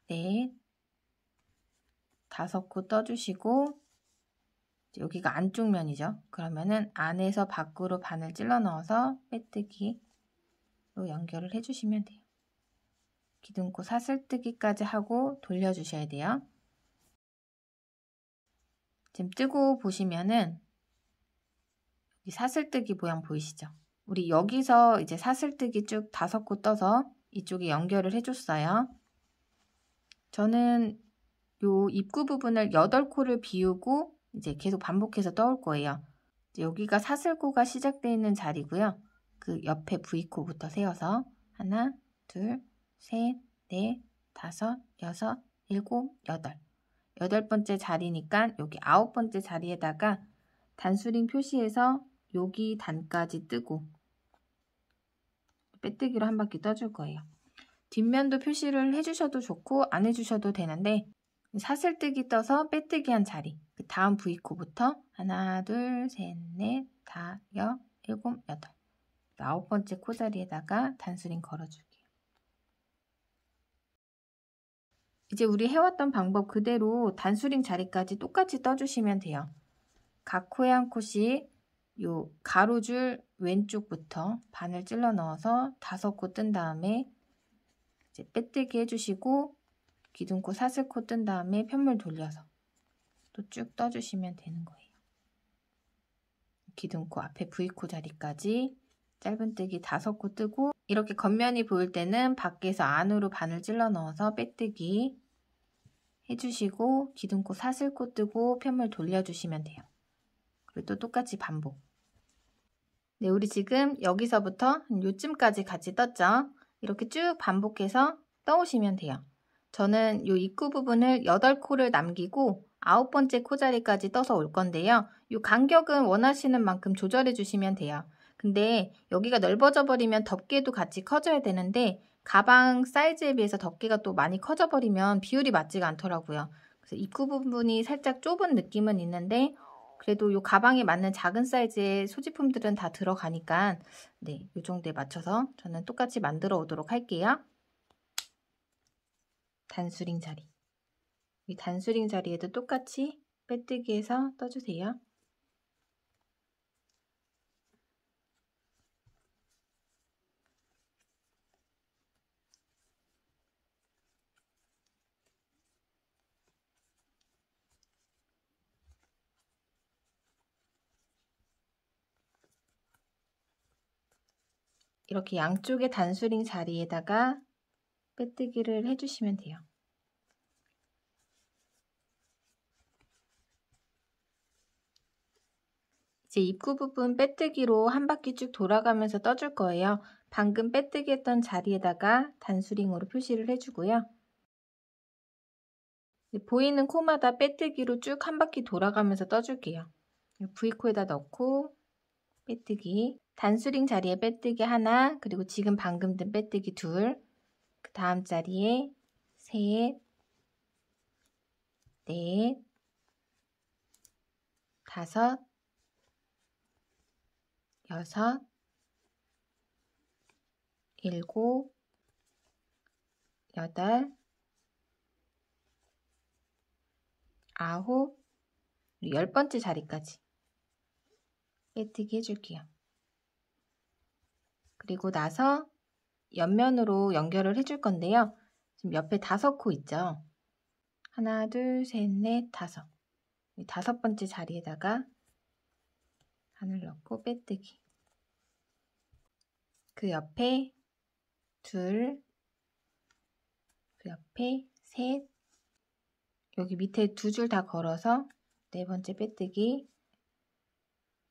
넷, 다섯 코 떠주시고 여기가 안쪽 면이죠. 그러면은 안에서 밖으로 바늘 찔러 넣어서 빼뜨기로 연결을 해주시면 돼요. 기둥코 사슬뜨기까지 하고 돌려주셔야 돼요. 지금 뜨고 보시면은 여기 사슬뜨기 모양 보이시죠? 우리 여기서 이제 사슬뜨기 쭉 다섯 코 떠서 이쪽에 연결을 해줬어요. 저는 요 입구 부분을 8코를 비우고 이제 계속 반복해서 떠올 거예요. 여기가 사슬코가 시작되어 있는 자리고요. 그 옆에 V코부터 세어서 하나, 둘, 셋, 넷, 다섯, 여섯, 일곱, 여덟. 여덟 번째 자리니까 여기 아홉 번째 자리에다가 단수링 표시해서 여기 단까지 뜨고 빼뜨기로 한 바퀴 떠줄 거예요. 뒷면도 표시를 해주셔도 좋고 안 해주셔도 되는데 사슬뜨기 떠서 빼뜨기 한 자리 그 다음 V코부터 하나 둘셋넷다여 일곱 여덟 아홉 번째 코자리에다가 단수링 걸어줄게요. 이제 우리 해왔던 방법 그대로 단수링 자리까지 똑같이 떠주시면 돼요. 각 코에 한 코씩 요 가로줄 왼쪽부터 반을 찔러 넣어서 다섯 코 뜬 다음에 이제 빼뜨기 해주시고 기둥코 사슬코 뜬 다음에 편물 돌려서 또 쭉 떠주시면 되는 거예요. 기둥코 앞에 V코 자리까지 짧은뜨기 5코 뜨고 이렇게 겉면이 보일 때는 밖에서 안으로 반을 찔러 넣어서 빼뜨기 해주시고 기둥코 사슬코 뜨고 편물 돌려주시면 돼요. 그리고 또 똑같이 반복. 네, 우리 지금 여기서부터 요쯤까지 같이 떴죠? 이렇게 쭉 반복해서 떠오시면 돼요. 저는 요 입구 부분을 8코를 남기고 아홉 번째 코자리까지 떠서 올 건데요. 요 간격은 원하시는 만큼 조절해 주시면 돼요. 근데 여기가 넓어져 버리면 덮개도 같이 커져야 되는데 가방 사이즈에 비해서 덮개가 또 많이 커져 버리면 비율이 맞지가 않더라고요. 그래서 입구 부분이 살짝 좁은 느낌은 있는데 그래도 요 가방에 맞는 작은 사이즈의 소지품들은 다 들어가니까 네, 요 정도에 맞춰서 저는 똑같이 만들어 오도록 할게요. 단수링 자리. 이 단수링 자리에도 똑같이 빼뜨기해서 떠주세요. 이렇게 양쪽의 단수링 자리에다가 빼뜨기를 해주시면 돼요. 이제 입구 부분 빼뜨기로 한 바퀴 쭉 돌아가면서 떠줄 거예요. 방금 빼뜨기 했던 자리에다가 단수링으로 표시를 해주고요. 보이는 코마다 빼뜨기로 쭉 한 바퀴 돌아가면서 떠줄게요. V코에다 넣고 빼뜨기, 단수링 자리에 빼뜨기 하나, 그리고 지금 방금 든 빼뜨기 둘, 그 다음 자리에 셋, 넷, 다섯, 여섯, 일곱, 여덟, 아홉, 열 번째 자리까지 빼뜨기 해줄게요. 그리고 나서 옆면으로 연결을 해줄 건데요. 지금 옆에 다섯 코 있죠? 하나, 둘, 셋, 넷, 다섯. 다섯 번째 자리에다가 하늘 넣고 빼뜨기. 그 옆에 둘, 그 옆에 셋, 여기 밑에 두 줄 다 걸어서 네 번째 빼뜨기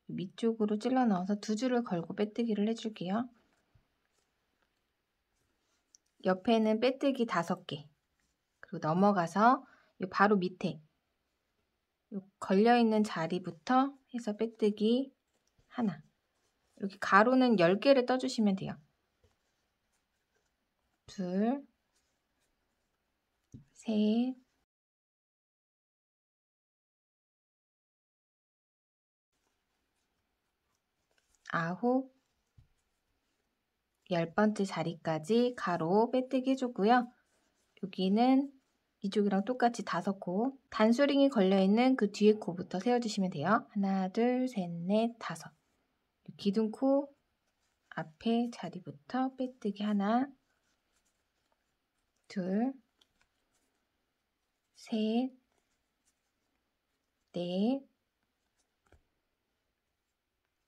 밑쪽으로 찔러 넣어서 두 줄을 걸고 빼뜨기를 해줄게요. 옆에는 빼뜨기 5개 그리고 넘어가서 바로 밑에 걸려있는 자리부터 해서 빼뜨기 하나 이렇게 가로는 10개를 떠주시면 돼요 둘, 셋, 아홉, 열번째 자리까지 가로 빼뜨기 해주고요. 여기는 이쪽이랑 똑같이 다섯 코 단수링이 걸려있는 그 뒤에 코부터 세워주시면 돼요. 하나 둘셋넷 다섯 기둥코 앞에 자리부터 빼뜨기 하나 둘셋넷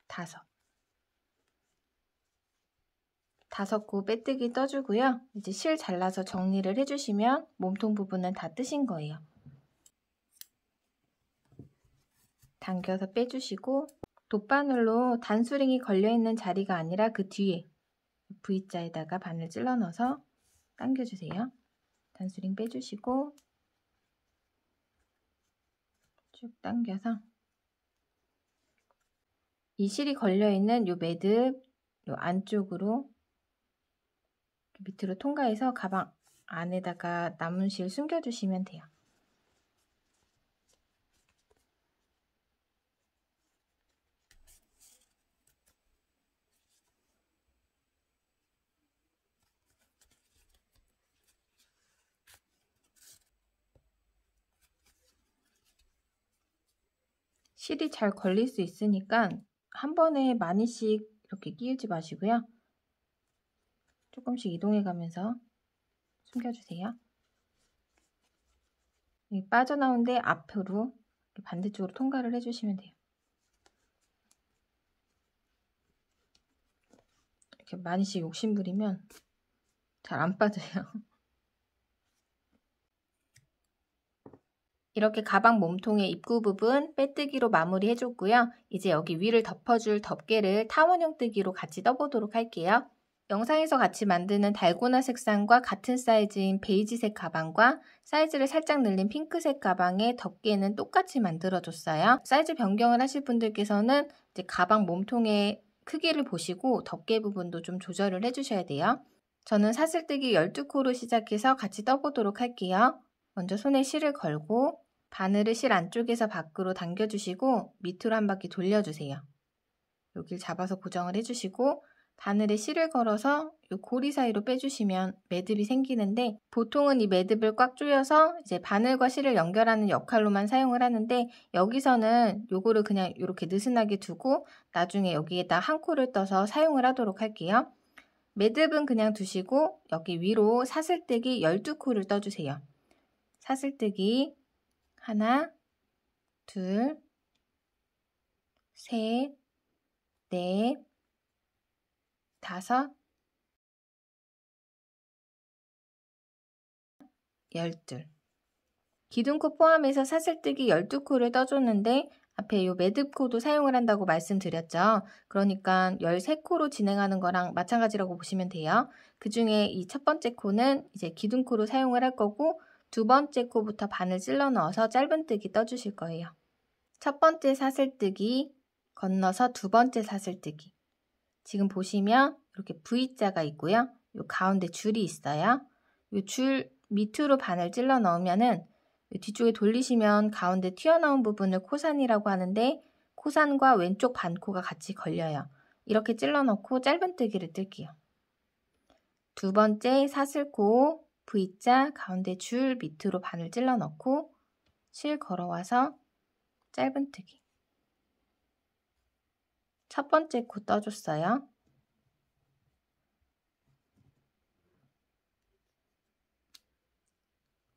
다섯 다섯 구 빼뜨기 떠주고요. 이제 실 잘라서 정리를 해주시면 몸통 부분은 다 뜨신 거예요. 당겨서 빼주시고 돗바늘로 단수링이 걸려있는 자리가 아니라 그 뒤에 V자에다가 바늘 찔러 넣어서 당겨주세요. 단수링 빼주시고 쭉 당겨서 이 실이 걸려있는 요 매듭 요 안쪽으로 밑으로 통과해서 가방 안에다가 남은 실 숨겨주시면 돼요. 실이 잘 걸릴 수 있으니까 한 번에 많이씩 이렇게 끼우지 마시고요. 조금씩 이동해 가면서 숨겨주세요. 빠져나온데 앞으로 반대쪽으로 통과를 해주시면 돼요. 이렇게 많이씩 욕심부리면 잘 안 빠져요. 이렇게 가방 몸통의 입구 부분 빼뜨기로 마무리해줬고요. 이제 여기 위를 덮어줄 덮개를 타원형 뜨기로 같이 떠보도록 할게요. 영상에서 같이 만드는 달고나 색상과 같은 사이즈인 베이지색 가방과 사이즈를 살짝 늘린 핑크색 가방의 덮개는 똑같이 만들어줬어요. 사이즈 변경을 하실 분들께서는 이제 가방 몸통의 크기를 보시고 덮개 부분도 좀 조절을 해주셔야 돼요. 저는 사슬뜨기 12코로 시작해서 같이 떠보도록 할게요. 먼저 손에 실을 걸고 바늘을 실 안쪽에서 밖으로 당겨주시고 밑으로 한 바퀴 돌려주세요. 여길 잡아서 고정을 해주시고 바늘에 실을 걸어서 이 고리 사이로 빼주시면 매듭이 생기는데 보통은 이 매듭을 꽉 조여서 이제 바늘과 실을 연결하는 역할로만 사용을 하는데 여기서는 요거를 그냥 이렇게 느슨하게 두고 나중에 여기에다 한 코를 떠서 사용을 하도록 할게요. 매듭은 그냥 두시고 여기 위로 사슬뜨기 12코를 떠주세요. 사슬뜨기 하나, 둘, 셋, 넷, 다섯, 열둘. 기둥코 포함해서 사슬뜨기 12코를 떠줬는데 앞에 요 매듭코도 사용을 한다고 말씀드렸죠. 그러니까 13코로 진행하는 거랑 마찬가지라고 보시면 돼요. 그 중에 이 첫 번째 코는 이제 기둥코로 사용을 할 거고 두 번째 코부터 반을 찔러 넣어서 짧은뜨기 떠주실 거예요. 첫 번째 사슬뜨기, 건너서 두 번째 사슬뜨기. 지금 보시면 이렇게 V자가 있고요. 이 가운데 줄이 있어요. 이 줄 밑으로 바늘 찔러 넣으면은 뒤쪽에 돌리시면 가운데 튀어나온 부분을 코산이라고 하는데 코산과 왼쪽 반코가 같이 걸려요. 이렇게 찔러 넣고 짧은뜨기를 뜰게요. 두 번째 사슬코 V자 가운데 줄 밑으로 바늘 찔러 넣고 실 걸어와서 짧은뜨기 첫 번째 코 떠줬어요.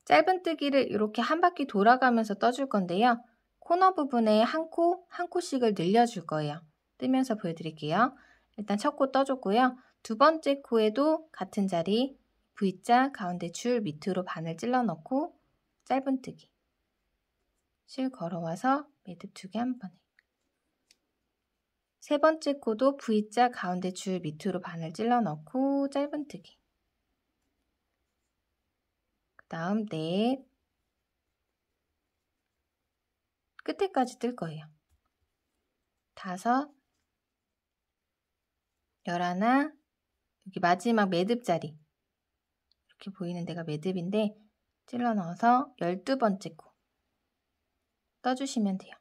짧은뜨기를 이렇게 한 바퀴 돌아가면서 떠줄 건데요. 코너 부분에 한 코, 한 코씩을 늘려줄 거예요. 뜨면서 보여드릴게요. 일단 첫 코 떠줬고요. 두 번째 코에도 같은 자리 V자 가운데 줄 밑으로 바늘 찔러 넣고 짧은뜨기 실 걸어와서 매듭 두 개 한 번에 세 번째 코도 V자 가운데 줄 밑으로 바늘 찔러 넣고 짧은뜨기. 그 다음 넷. 끝에까지 뜰 거예요. 다섯. 열하나. 여기 마지막 매듭 자리. 이렇게 보이는 데가 매듭인데 찔러 넣어서 열두 번째 코. 떠주시면 돼요.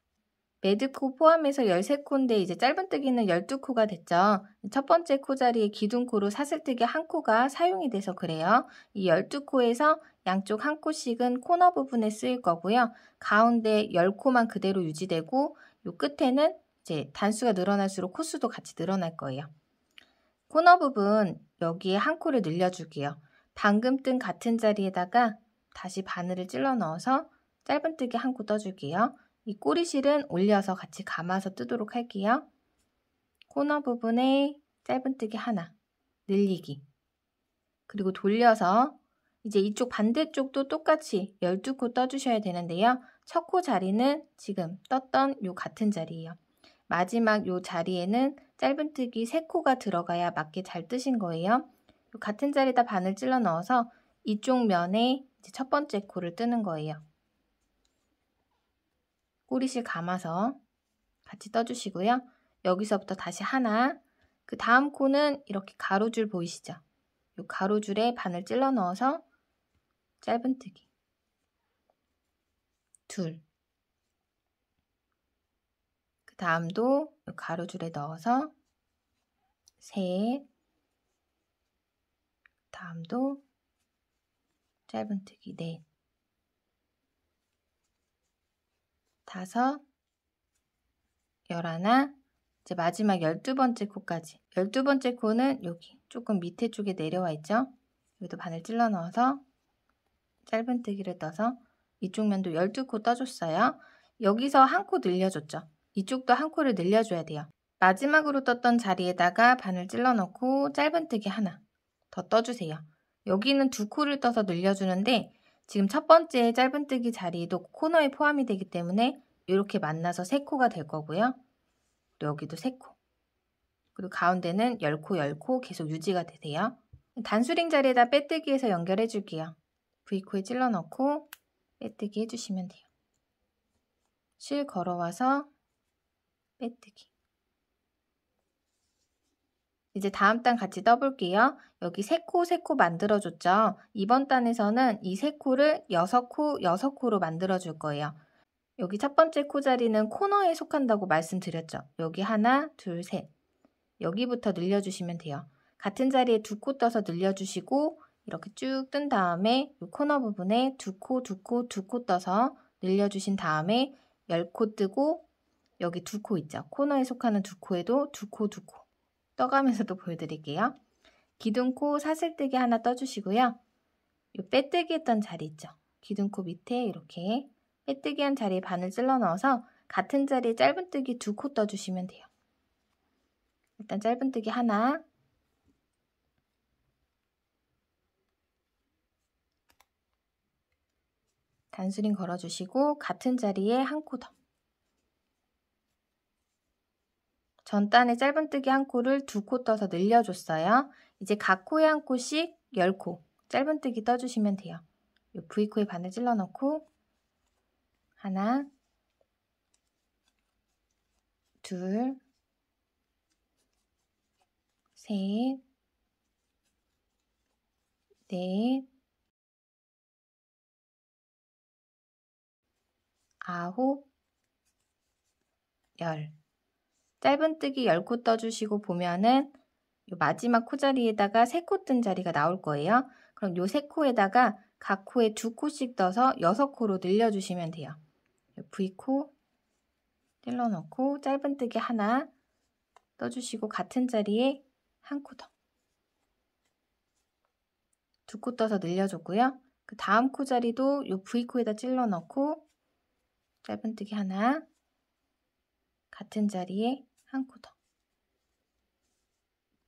레드코 포함해서 13코인데 이제 짧은뜨기는 12코가 됐죠. 첫 번째 코 자리에 기둥코로 사슬뜨기 한 코가 사용이 돼서 그래요. 이 12코에서 양쪽 한 코씩은 코너 부분에 쓰일 거고요. 가운데 10코만 그대로 유지되고 요 끝에는 이제 단수가 늘어날수록 코수도 같이 늘어날 거예요. 코너 부분 여기에 한 코를 늘려줄게요 방금 뜬 같은 자리에다가 다시 바늘을 찔러 넣어서 짧은뜨기 한코떠줄게요 이 꼬리실은 올려서 같이 감아서 뜨도록 할게요. 코너 부분에 짧은뜨기 하나, 늘리기. 그리고 돌려서 이제 이쪽 반대쪽도 똑같이 12코 떠주셔야 되는데요. 첫 코 자리는 지금 떴던 요 같은 자리예요. 마지막 요 자리에는 짧은뜨기 3코가 들어가야 맞게 잘 뜨신 거예요. 같은 자리에다 바늘 찔러 넣어서 이쪽 면에 첫 번째 코를 뜨는 거예요. 꼬리실 감아서 같이 떠주시고요. 여기서부터 다시 하나, 그 다음 코는 이렇게 가로줄 보이시죠? 이 가로줄에 바늘 찔러 넣어서 짧은뜨기 둘, 그 다음도 가로줄에 넣어서 셋, 그 다음도 짧은뜨기 넷 다섯, 열하나, 이제 마지막 열두 번째 코까지. 열두 번째 코는 여기 조금 밑에 쪽에 내려와 있죠? 여기도 바늘 찔러 넣어서 짧은뜨기를 떠서 이쪽 면도 열두 코 떠줬어요. 여기서 한 코 늘려줬죠? 이쪽도 한 코를 늘려줘야 돼요. 마지막으로 떴던 자리에다가 바늘 찔러 넣고 짧은뜨기 하나 더 떠주세요. 여기는 두 코를 떠서 늘려주는데 지금 첫 번째 짧은뜨기 자리도 코너에 포함이 되기 때문에 이렇게 만나서 3코가 될 거고요. 또 여기도 3코. 그리고 가운데는 10코, 10코 계속 유지가 되세요. 단수링 자리에다 빼뜨기해서 연결해 줄게요. V코에 찔러 넣고 빼뜨기 해주시면 돼요. 실 걸어와서 빼뜨기. 이제 다음 단 같이 떠볼게요. 여기 3코, 3코 만들어줬죠? 이번 단에서는 이 3코를 6코, 6코로 만들어줄 거예요. 여기 첫 번째 코 자리는 코너에 속한다고 말씀드렸죠? 여기 하나, 둘, 셋. 여기부터 늘려주시면 돼요. 같은 자리에 두 코 떠서 늘려주시고 이렇게 쭉 뜬 다음에 이 코너 부분에 두 코, 두 코, 두 코 떠서 늘려주신 다음에 1 0코 뜨고 여기 두 코 있죠? 코너에 속하는 두 코에도 두 코, 두 코. 떠가면서도 보여드릴게요. 기둥코 사슬뜨기 하나 떠주시고요. 이 빼뜨기 했던 자리 있죠. 기둥코 밑에 이렇게 빼뜨기 한 자리에 바늘 찔러 넣어서 같은 자리에 짧은뜨기 두 코 떠주시면 돼요. 일단 짧은뜨기 하나 단수링 걸어주시고 같은 자리에 한코더 전단에 짧은뜨기 한 코를 두 코 떠서 늘려줬어요. 이제 각 코에 한 코씩 10코 짧은뜨기 떠주시면 돼요. V코에 바늘 찔러넣고 하나 둘 셋, 넷, 아홉, 열. 짧은뜨기 10코 떠주시고 보면은 마지막 코자리에다가 3코 뜬 자리가 나올 거예요. 그럼 요 3코에다가 각 코에 2코씩 떠서 6코로 늘려주시면 돼요. V코 찔러넣고 짧은뜨기 하나 떠주시고 같은 자리에 한 코 더. 2코 떠서 늘려줬고요. 그 다음 코 자리도 요 V코에다 찔러넣고 짧은뜨기 하나 같은 자리에 한코 더.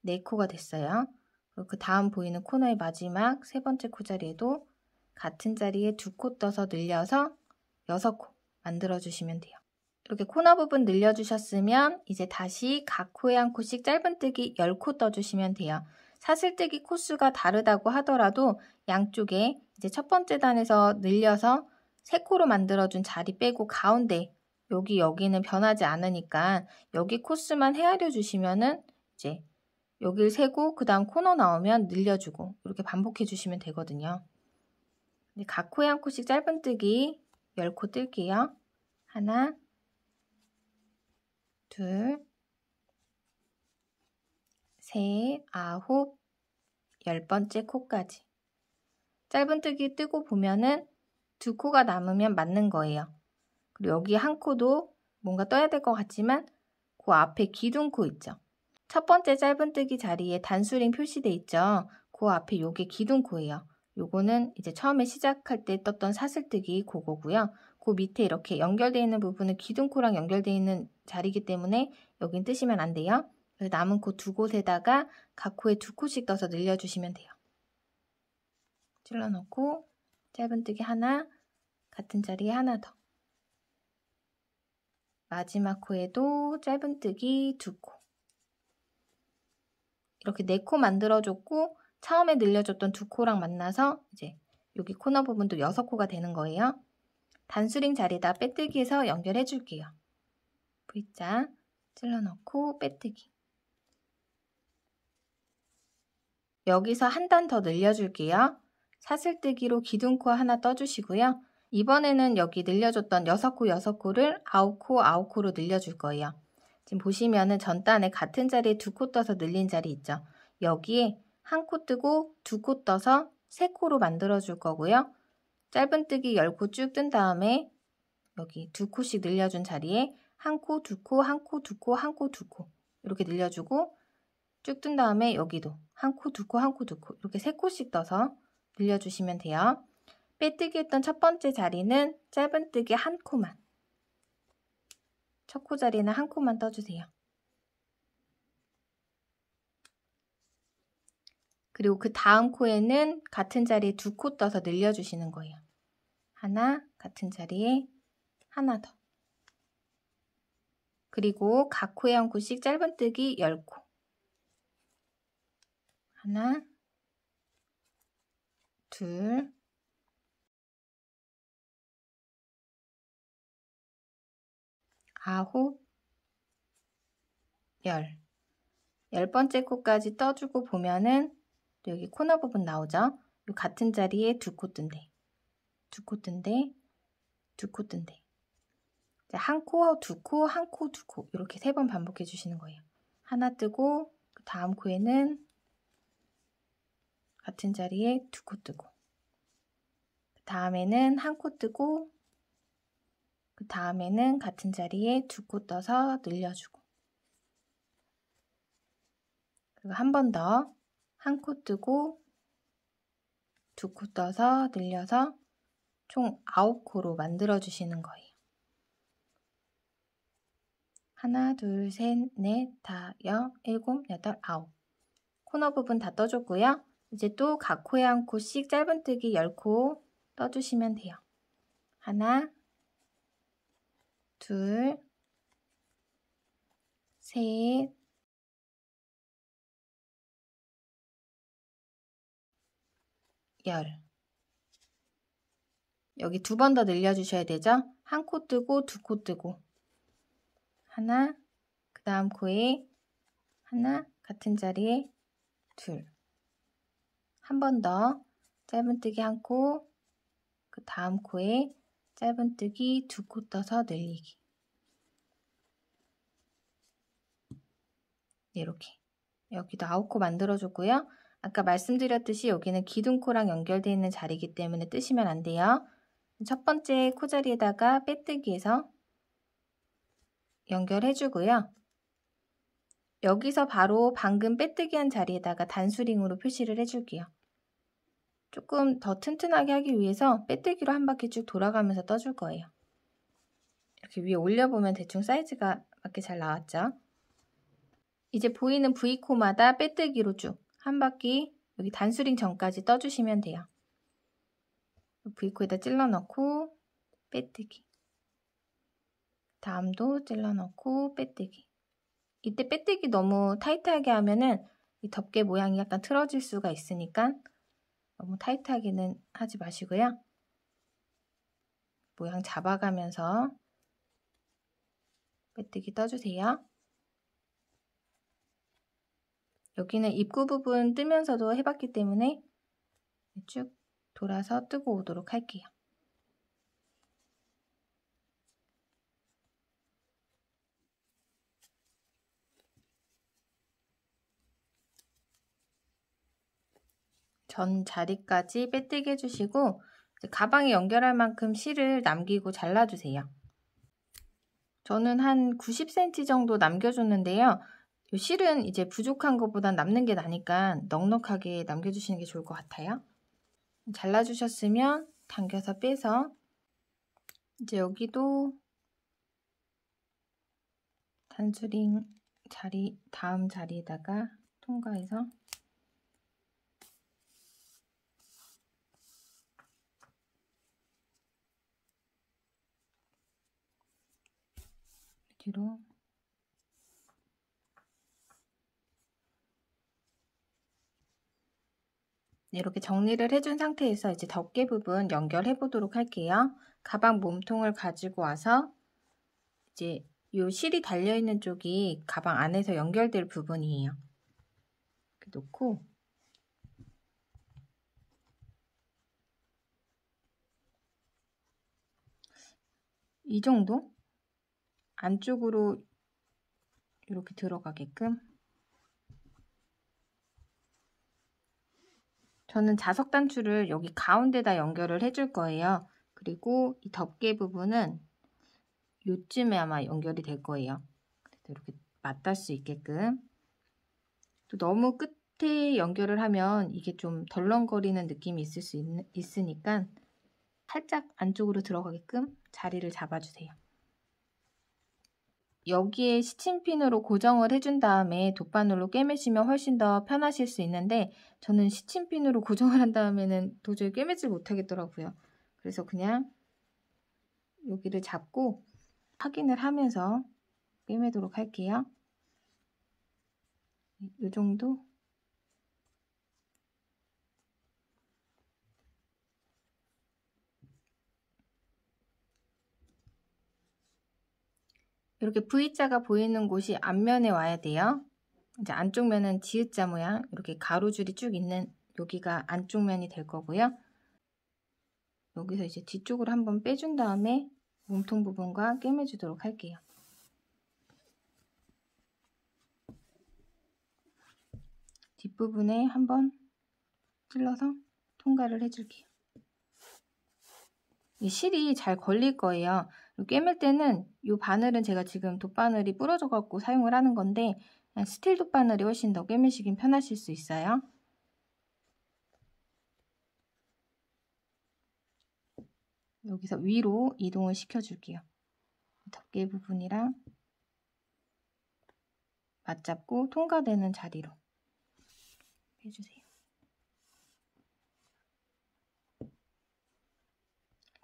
네 코가 됐어요. 그 다음 보이는 코너의 마지막 세 번째 코 자리에도 같은 자리에 두 코 떠서 늘려서 여섯 코 만들어주시면 돼요. 이렇게 코너 부분 늘려주셨으면 이제 다시 각 코에 한 코씩 짧은뜨기 10코 떠주시면 돼요. 사슬뜨기 코수가 다르다고 하더라도 양쪽에 이제 첫 번째 단에서 늘려서 3코로 만들어준 자리 빼고 가운데 여기 여기는 변하지 않으니까 여기 코스만 헤아려 주시면은 이제 여길 세고 그 다음 코너 나오면 늘려주고 이렇게 반복해 주시면 되거든요. 각 코에 한 코씩 짧은뜨기 10코 뜰게요. 하나 둘 셋, 아홉, 열 번째 코까지. 짧은뜨기 뜨고 보면은 두 코가 남으면 맞는 거예요. 그리고 여기 한 코도 뭔가 떠야 될 것 같지만 그 앞에 기둥코 있죠. 첫 번째 짧은뜨기 자리에 단수링 표시돼 있죠. 그 앞에 요게 기둥코예요. 요거는 이제 처음에 시작할 때 떴던 사슬뜨기 그거고요. 그 밑에 이렇게 연결되어 있는 부분은 기둥코랑 연결되어 있는 자리이기 때문에 여긴 뜨시면 안 돼요. 그래서 남은 코 두 곳에다가 각 코에 두 코씩 떠서 늘려주시면 돼요. 찔러넣고 짧은뜨기 하나, 같은 자리에 하나 더. 마지막 코에도 짧은뜨기 두코 이렇게 네 코 만들어줬고 처음에 늘려줬던 두 코랑 만나서 이제 여기 코너 부분도 여섯 코가 되는 거예요. 단수링 자리에다 빼뜨기해서 연결해 줄게요. V자 찔러넣고 빼뜨기 여기서 한 단 더 늘려줄게요. 사슬뜨기로 기둥코 하나 떠주시고요. 이번에는 여기 늘려줬던 6코 6코를 9코 9코로 늘려줄 거예요. 지금 보시면은 전단에 같은 자리에 2코 떠서 늘린 자리 있죠. 여기에 1코 뜨고 2코 떠서 3코로 만들어 줄 거고요. 짧은뜨기 10코 쭉 뜬 다음에 여기 2코씩 늘려준 자리에 1코, 2코, 1코, 2코, 1코, 2코 이렇게 늘려주고 쭉 뜬 다음에 여기도 1코, 2코, 1코, 2코 이렇게 3코씩 떠서 늘려주시면 돼요. 빼뜨기 했던 첫 번째 자리는 짧은뜨기 한 코만 첫 코 자리는 한 코만 떠주세요. 그리고 그 다음 코에는 같은 자리에 두 코 떠서 늘려주시는 거예요. 하나, 같은 자리에 하나 더. 그리고 각 코에 한 코씩 짧은뜨기 10코. 하나, 둘, 아홉, 열. 열 번째 코까지 떠주고 보면은 여기 코너 부분 나오죠? 같은 자리에 두 코 뜬대. 두 코 뜬대. 두 코 뜬대. 한 코, 두 코, 한 코, 두 코. 이렇게 세 번 반복해 주시는 거예요. 하나 뜨고 그 다음 코에는 같은 자리에 두 코 뜨고 그 다음에는 한 코 뜨고 그 다음에는 같은 자리에 두 코 떠서 늘려주고 그리고 한 번 더 한 코 뜨고 두 코 떠서 늘려서 총 9코로 만들어 주시는 거예요. 하나, 둘, 셋, 넷, 다, 여, 일곱, 여덟, 아홉. 코너 부분 다 떠줬고요. 이제 또 각 코에 한 코씩 짧은뜨기 10코 떠주시면 돼요. 하나, 둘, 셋, 열. 여기 두 번 더 늘려주셔야 되죠? 한 코 뜨고 두 코 뜨고 하나, 그 다음 코에 하나, 같은 자리에 둘. 한 번 더 짧은뜨기 한 코, 그 다음 코에 짧은뜨기 두 코 떠서 늘리기 이렇게 여기도 아홉 코 만들어주고요. 아까 말씀드렸듯이 여기는 기둥코랑 연결되어 있는 자리이기 때문에 뜨시면 안 돼요. 첫 번째 코자리에다가 빼뜨기해서 연결해주고요. 여기서 바로 방금 빼뜨기한 자리에다가 단수링으로 표시를 해줄게요. 조금 더 튼튼하게 하기 위해서 빼뜨기로 한 바퀴 쭉 돌아가면서 떠줄 거예요. 이렇게 위에 올려보면 대충 사이즈가 맞게 잘 나왔죠? 이제 보이는 V코마다 빼뜨기로 쭉 한 바퀴 여기 단수링 전까지 떠주시면 돼요. V코에다 찔러 넣고 빼뜨기 다음도 찔러 넣고 빼뜨기 이때 빼뜨기 너무 타이트하게 하면은 이 덮개 모양이 약간 틀어질 수가 있으니까 너무 타이트하게는 하지 마시고요. 모양 잡아가면서 빼뜨기 떠주세요. 여기는 입구 부분 뜨면서도 해봤기 때문에 쭉 돌아서 뜨고 오도록 할게요. 전 자리까지 빼뜨게 해주시고 가방에 연결할 만큼 실을 남기고 잘라주세요. 저는 한 90cm 정도 남겨줬는데요. 실은 이제 부족한 것보단 남는 게 나니까 넉넉하게 남겨주시는 게 좋을 것 같아요. 잘라주셨으면 당겨서 빼서 이제 여기도 단수링 자리 다음 자리에다가 통과해서 여기로 이렇게 정리를 해준 상태에서 이제 덮개 부분 연결해 보도록 할게요. 가방 몸통을 가지고 와서 이제 요 실이 달려있는 쪽이 가방 안에서 연결될 부분이에요. 이렇게 놓고 이 정도? 안쪽으로 이렇게 들어가게끔 저는 자석 단추를 여기 가운데다 연결을 해줄 거예요. 그리고 이 덮개 부분은 요쯤에 아마 연결이 될 거예요. 이렇게 맞닿을 수 있게끔 또 너무 끝에 연결을 하면 이게 좀 덜렁거리는 느낌이 있을 수 있, 으니까 살짝 안쪽으로 들어가게끔 자리를 잡아주세요. 여기에 시침핀으로 고정을 해준 다음에 돗바늘로 꿰매시면 훨씬 더 편하실 수 있는데 저는 시침핀으로 고정을 한 다음에는 도저히 꿰매질 못하겠더라고요. 그래서 그냥 여기를 잡고 확인을 하면서 꿰매도록 할게요. 이 정도? 이렇게 V자가 보이는 곳이 앞면에 와야 돼요. 이제 안쪽 면은 지읒자 모양 이렇게 가로줄이 쭉 있는 여기가 안쪽 면이 될 거고요. 여기서 이제 뒤쪽으로 한번 빼준 다음에 몸통 부분과 꿰매주도록 할게요. 뒷부분에 한번 찔러서 통과를 해줄게요. 이 실이 잘 걸릴 거예요. 꿰맬 때는 이 바늘은 제가 지금 돗바늘이 부러져 갖고 사용을 하는 건데 그냥 아, 스틸 돗바늘이 훨씬 더 꿰매시긴 편하실 수 있어요. 여기서 위로 이동을 시켜줄게요. 덮개 부분이랑 맞잡고 통과되는 자리로 해주세요.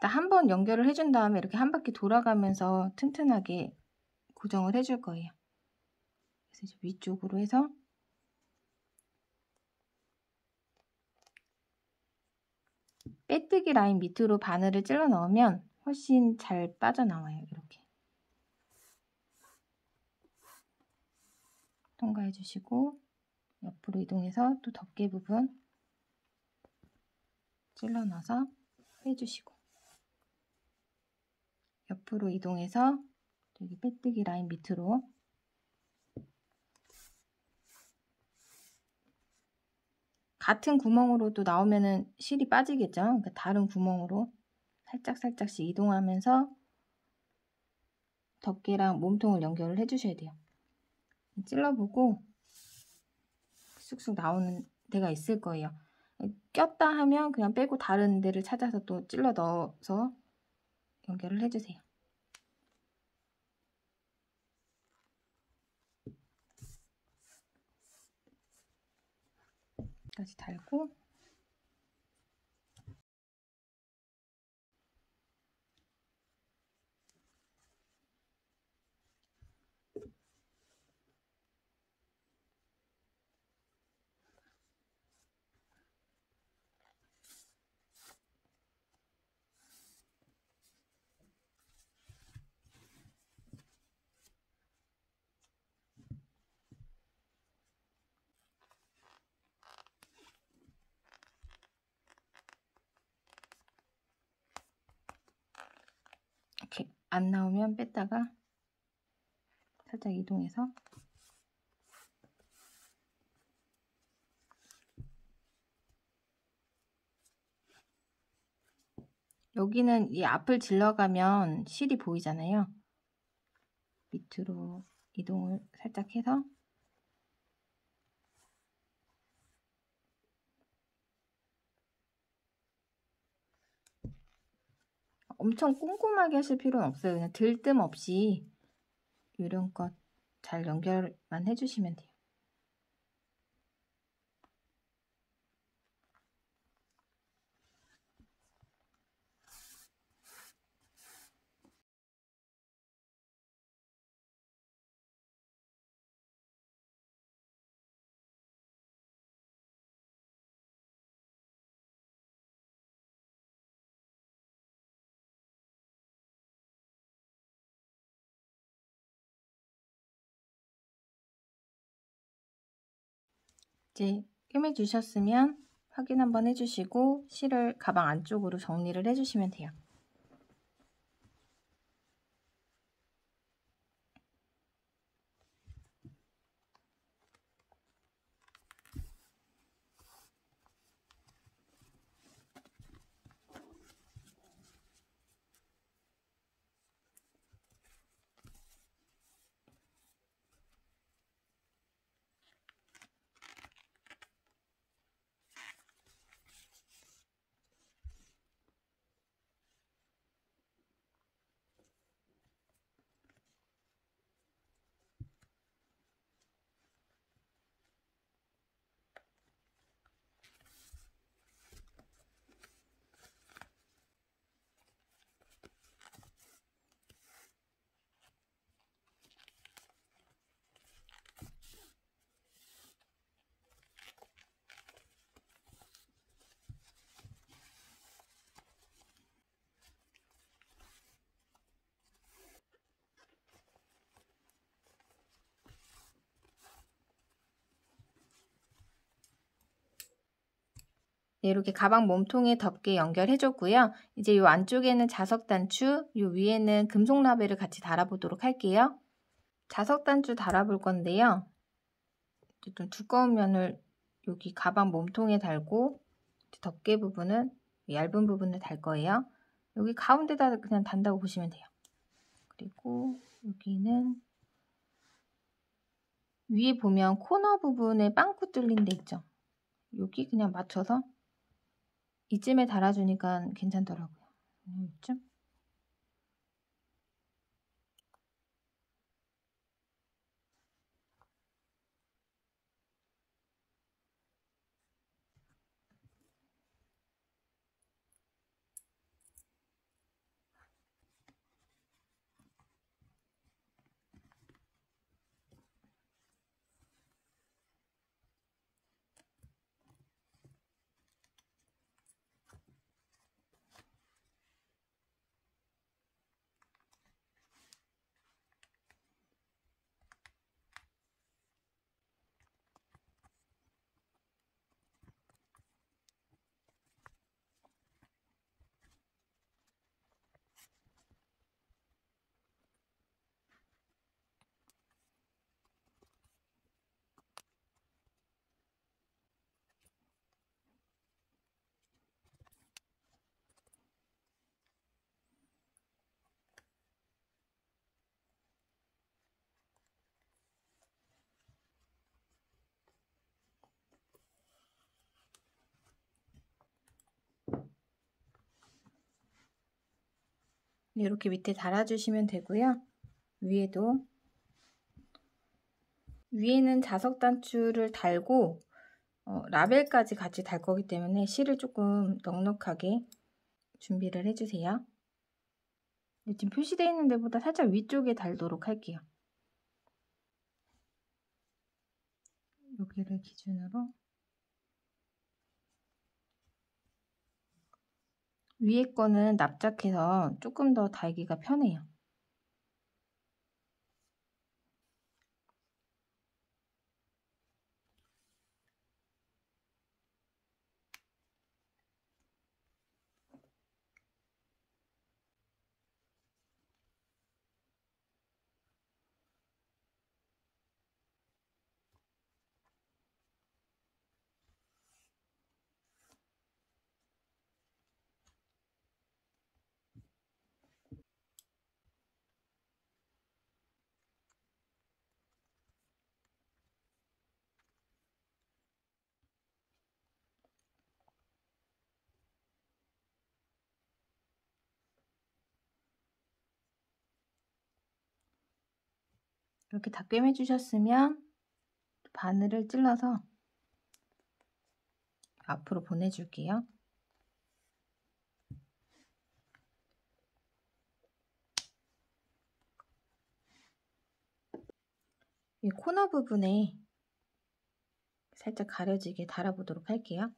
한번 연결을 해준 다음에 이렇게 한 바퀴 돌아가면서 튼튼하게 고정을 해줄 거예요. 그래서 이제 위쪽으로 해서 빼뜨기 라인 밑으로 바늘을 찔러 넣으면 훨씬 잘 빠져나와요. 이렇게. 통과해 주시고 옆으로 이동해서 또 덮개 부분 찔러 넣어서 해주시고 옆으로 이동해서 여기 빼뜨기 라인 밑으로 같은 구멍으로 또 나오면은 실이 빠지겠죠. 그러니까 다른 구멍으로 살짝 살짝씩 이동하면서 덮개랑 몸통을 연결을 해주셔야 돼요. 찔러보고 쑥쑥 나오는 데가 있을 거예요. 꼈다 하면 그냥 빼고 다른 데를 찾아서 또 찔러 넣어서 연결을 해주세요. 다시 달고 안 나오면 뺐다가 살짝 이동해서 여기는 이 앞을 질러가면 실이 보이잖아요. 밑으로 이동을 살짝 해서 엄청 꼼꼼하게 하실 필요는 없어요. 그냥 들뜸 없이 이런 것 잘 연결만 해주시면 돼요. 이제 꿰매주셨으면 확인 한번 해주시고 실을 가방 안쪽으로 정리를 해주시면 돼요. 이렇게 가방 몸통에 덮개 연결해줬고요. 이제 이 안쪽에는 자석 단추, 이 위에는 금속 라벨을 같이 달아보도록 할게요. 자석 단추 달아볼 건데요. 좀 두꺼운 면을 여기 가방 몸통에 달고 덮개 부분은 얇은 부분을 달 거예요. 여기 가운데다 그냥 단다고 보시면 돼요. 그리고 여기는 위에 보면 코너 부분에 빵꾸 뚫린 데 있죠. 여기 그냥 맞춰서 이쯤에 달아주니까 괜찮더라고요. 이쯤? 음, 이렇게 밑에 달아주시면 되고요. 위에도 위에는 자석 단추를 달고 어, 라벨까지 같이 달 거기 때문에 실을 조금 넉넉하게 준비를 해주세요. 네, 지금 표시되어 있는 데보다 살짝 위쪽에 달도록 할게요. 여기를 기준으로 위에 거는 납작해서 조금 더 달기가 편해요. 이렇게 다 꿰매 주셨으면 바늘을 찔러서 앞으로 보내줄게요. 이 코너 부분에 살짝 가려지게 달아보도록 할게요.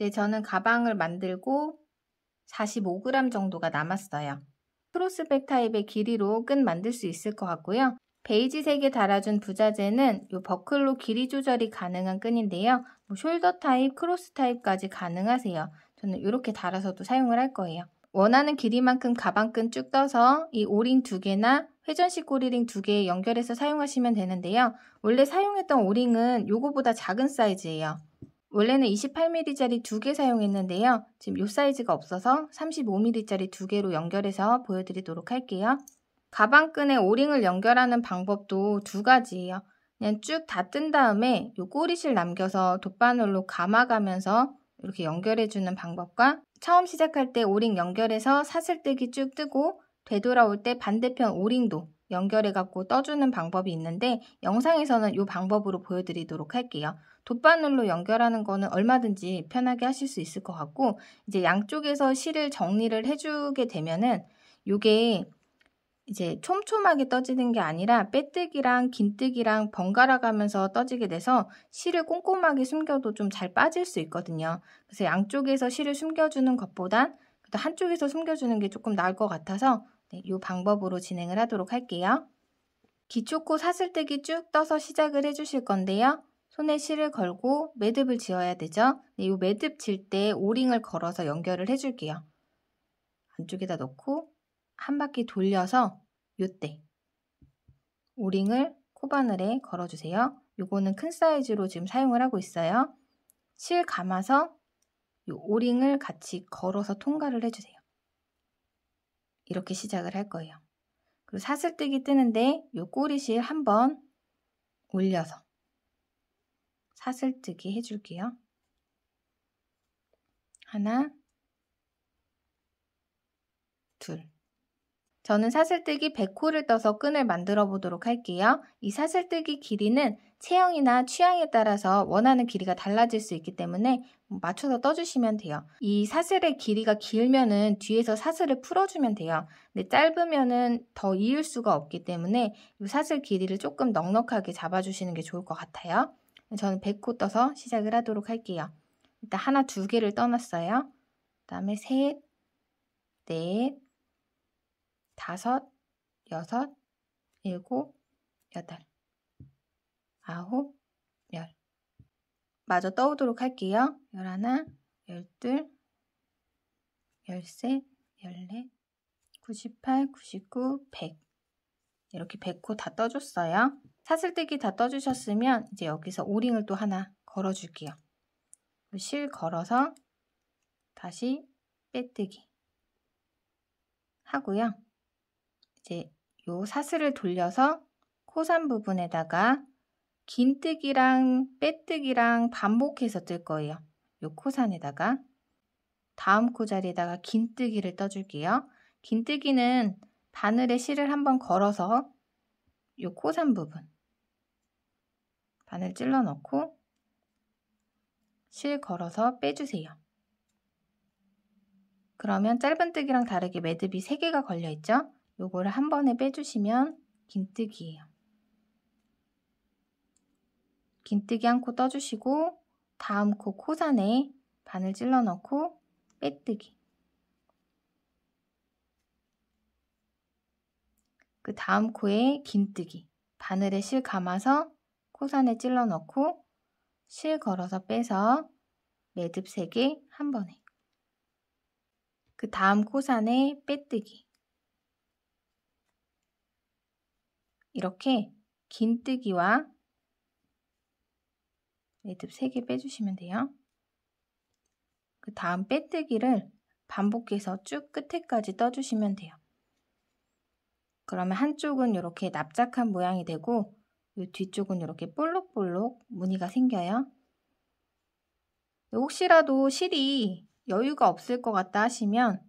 네, 저는 가방을 만들고 45g 정도가 남았어요. 크로스백 타입의 길이로 끈 만들 수 있을 것 같고요. 베이지색에 달아준 부자재는 이 버클로 길이 조절이 가능한 끈인데요. 뭐 숄더 타입, 크로스 타입까지 가능하세요. 저는 이렇게 달아서도 사용을 할 거예요. 원하는 길이만큼 가방끈 쭉 떠서 이 오링 두 개나 회전식 고리링 두개 연결해서 사용하시면 되는데요. 원래 사용했던 오링은 요거보다 작은 사이즈예요. 원래는 28mm짜리 두 개 사용했는데요. 지금 요 사이즈가 없어서 35mm짜리 두 개로 연결해서 보여드리도록 할게요. 가방끈에 오링을 연결하는 방법도 두 가지예요. 그냥 쭉 다 뜬다음에요 꼬리실 남겨서 돗바늘로 감아가면서 이렇게 연결해주는 방법과 처음 시작할 때 오링 연결해서 사슬뜨기 쭉 뜨고 되돌아올 때 반대편 오링도 연결해갖고 떠주는 방법이 있는데 영상에서는 이 방법으로 보여드리도록 할게요. 돗바늘로 연결하는 거는 얼마든지 편하게 하실 수 있을 것 같고 이제 양쪽에서 실을 정리를 해주게 되면은 요게 이제 촘촘하게 떠지는 게 아니라 빼뜨기랑 긴뜨기랑 번갈아 가면서 떠지게 돼서 실을 꼼꼼하게 숨겨도 좀 잘 빠질 수 있거든요. 그래서 양쪽에서 실을 숨겨주는 것보단 한쪽에서 숨겨주는 게 조금 나을 것 같아서 이 네, 방법으로 진행을 하도록 할게요. 기초코 사슬뜨기 쭉 떠서 시작을 해주실 건데요. 손에 실을 걸고 매듭을 지어야 되죠. 이 네, 매듭 질 때 오링을 걸어서 연결을 해줄게요. 안쪽에다 넣고 한 바퀴 돌려서 요때 오링을 코바늘에 걸어주세요. 이거는큰 사이즈로 지금 사용을 하고 있어요. 실 감아서 요 오링을 같이 걸어서 통과를 해주세요. 이렇게 시작을 할 거예요. 그리고 사슬뜨기 뜨는데 요 꼬리실 한번 올려서 사슬뜨기 해줄게요. 하나, 둘. 저는 사슬뜨기 100호를 떠서 끈을 만들어 보도록 할게요. 이 사슬뜨기 길이는 체형이나 취향에 따라서 원하는 길이가 달라질 수 있기 때문에 맞춰서 떠주시면 돼요. 이 사슬의 길이가 길면은 뒤에서 사슬을 풀어주면 돼요. 근데 짧으면은 더 이을 수가 없기 때문에 이 사슬 길이를 조금 넉넉하게 잡아주시는 게 좋을 것 같아요. 저는 100코 떠서 시작을 하도록 할게요. 일단 하나, 두 개를 떠났어요. 그 다음에 셋, 넷, 다섯, 여섯, 일곱, 여덟, 아홉, 열. 마저 떠오도록 할게요. 열하나, 열둘, 열셋, 열넷, 98, 99, 100. 이렇게 100코 다 떠줬어요. 사슬뜨기 다 떠주셨으면 이제 여기서 오링을 또 하나 걸어줄게요. 실 걸어서 다시 빼뜨기 하고요. 이제 요 사슬을 돌려서 코산 부분에다가 긴뜨기랑 빼뜨기랑 반복해서 뜰 거예요. 요 코산에다가 다음 코자리에다가 긴뜨기를 떠줄게요. 긴뜨기는 바늘에 실을 한번 걸어서 요 코산 부분 반을 찔러 넣고 실 걸어서 빼주세요. 그러면 짧은뜨기랑 다르게 매듭이 3개가 걸려있죠? 요거를 한 번에 빼주시면 긴뜨기예요. 긴뜨기 한 코 떠주시고 다음 코 코산에 바늘 찔러 넣고 빼뜨기 그 다음 코에 긴뜨기 바늘에 실 감아서 코산에 찔러 넣고 실 걸어서 빼서 매듭 3개 한 번에 그 다음 코산에 빼뜨기 이렇게 긴 뜨기와 매듭 3개 빼주시면 돼요. 그 다음 빼뜨기를 반복해서 쭉 끝에까지 떠주시면 돼요. 그러면 한쪽은 이렇게 납작한 모양이 되고 이 뒤쪽은 이렇게 볼록볼록 무늬가 생겨요. 혹시라도 실이 여유가 없을 것 같다 하시면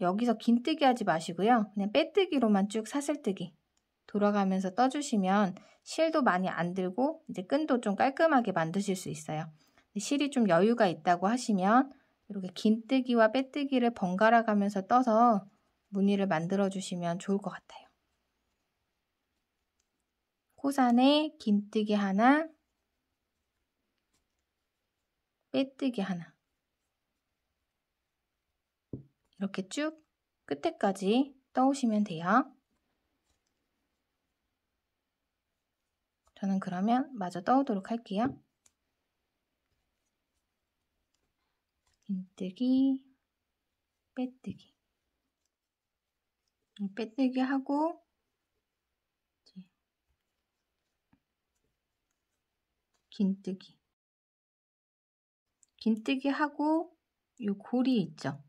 여기서 긴뜨기 하지 마시고요. 그냥 빼뜨기로만 쭉 사슬뜨기 돌아가면서 떠주시면 실도 많이 안 들고 이제 끈도 좀 깔끔하게 만드실 수 있어요. 실이 좀 여유가 있다고 하시면 이렇게 긴뜨기와 빼뜨기를 번갈아 가면서 떠서 무늬를 만들어 주시면 좋을 것 같아요. 코산에 긴뜨기 하나, 빼뜨기 하나. 이렇게 쭉 끝에까지 떠오시면 돼요. 저는 그러면 마저 떠오도록 할게요. 긴뜨기, 빼뜨기. 빼뜨기 하고 긴뜨기 긴뜨기 하고 요 고리 있죠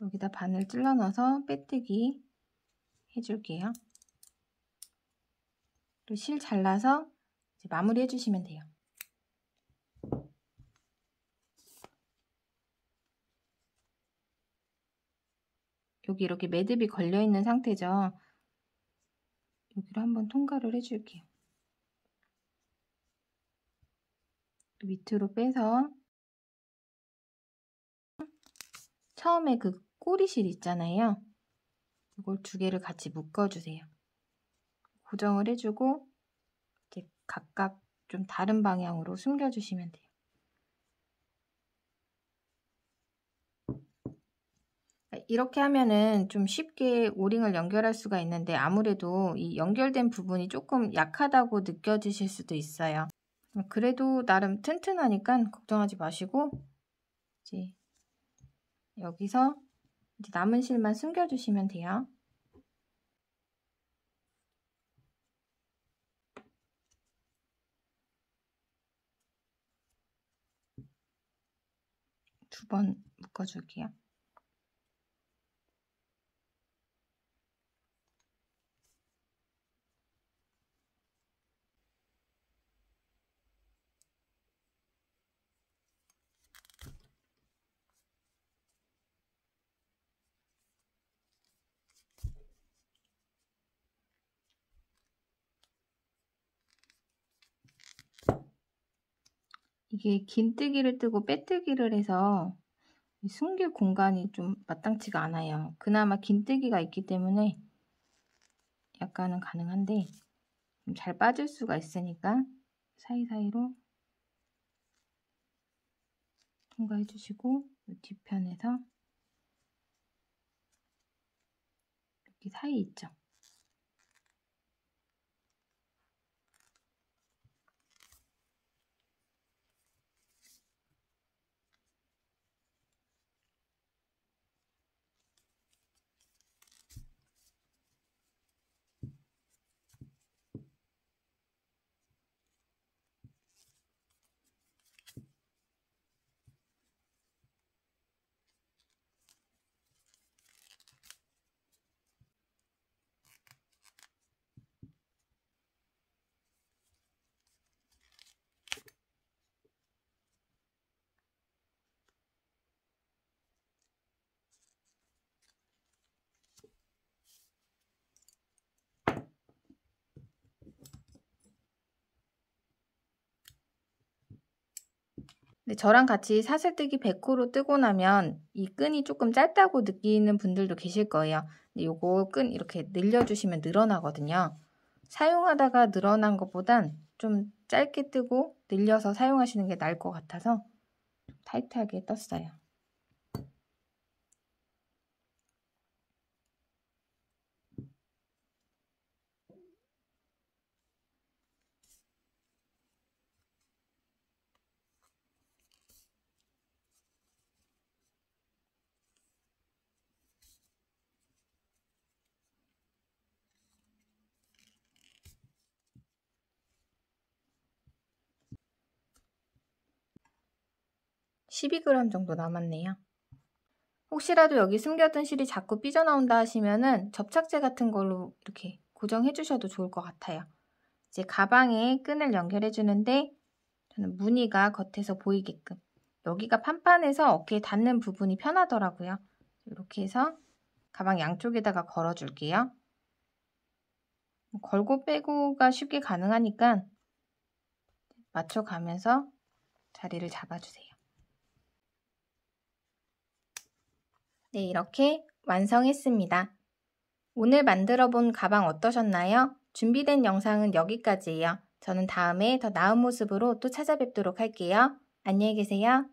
여기다 바늘 찔러 넣어서 빼뜨기 해줄게요 또실 잘라서 마무리 해주시면 돼요 여기 이렇게 매듭이 걸려 있는 상태죠 여기로 한번 통과를 해줄게요 밑으로 빼서 처음에 그 꼬리실 있잖아요. 이걸 두 개를 같이 묶어주세요. 고정을 해주고 이렇게 각각 좀 다른 방향으로 숨겨주시면 돼요. 이렇게 하면은 좀 쉽게 오링을 연결할 수가 있는데 아무래도 이 연결된 부분이 조금 약하다고 느껴지실 수도 있어요. 그래도 나름 튼튼하니까 걱정하지 마시고 이제 여기서 이제 남은 실만 숨겨주시면 돼요. 두 번 묶어줄게요. 이게 긴뜨기를 뜨고 빼뜨기를 해서 숨길 공간이 좀 마땅치가 않아요. 그나마 긴뜨기가 있기 때문에 약간은 가능한데 잘 빠질 수가 있으니까 사이사이로 통과해 주시고 뒤편에서 여기 사이 있죠. 근데 저랑 같이 사슬뜨기 100호로 뜨고 나면 이 끈이 조금 짧다고 느끼는 분들도 계실 거예요. 근데 요거 끈 이렇게 늘려주시면 늘어나거든요. 사용하다가 늘어난 것보단 좀 짧게 뜨고 늘려서 사용하시는 게 나을 것 같아서 타이트하게 떴어요. 12g 정도 남았네요. 혹시라도 여기 숨겨둔 실이 자꾸 삐져나온다 하시면은 접착제 같은 걸로 이렇게 고정해 주셔도 좋을 것 같아요. 이제 가방에 끈을 연결해 주는데 저는 무늬가 겉에서 보이게끔 여기가 판판해서 어깨에 닿는 부분이 편하더라고요. 이렇게 해서 가방 양쪽에다가 걸어 줄게요. 걸고 빼고가 쉽게 가능하니까 맞춰가면서 자리를 잡아주세요. 네, 이렇게 완성했습니다. 오늘 만들어 본 가방 어떠셨나요? 준비된 영상은 여기까지예요. 저는 다음에 더 나은 모습으로 또 찾아뵙도록 할게요. 안녕히 계세요.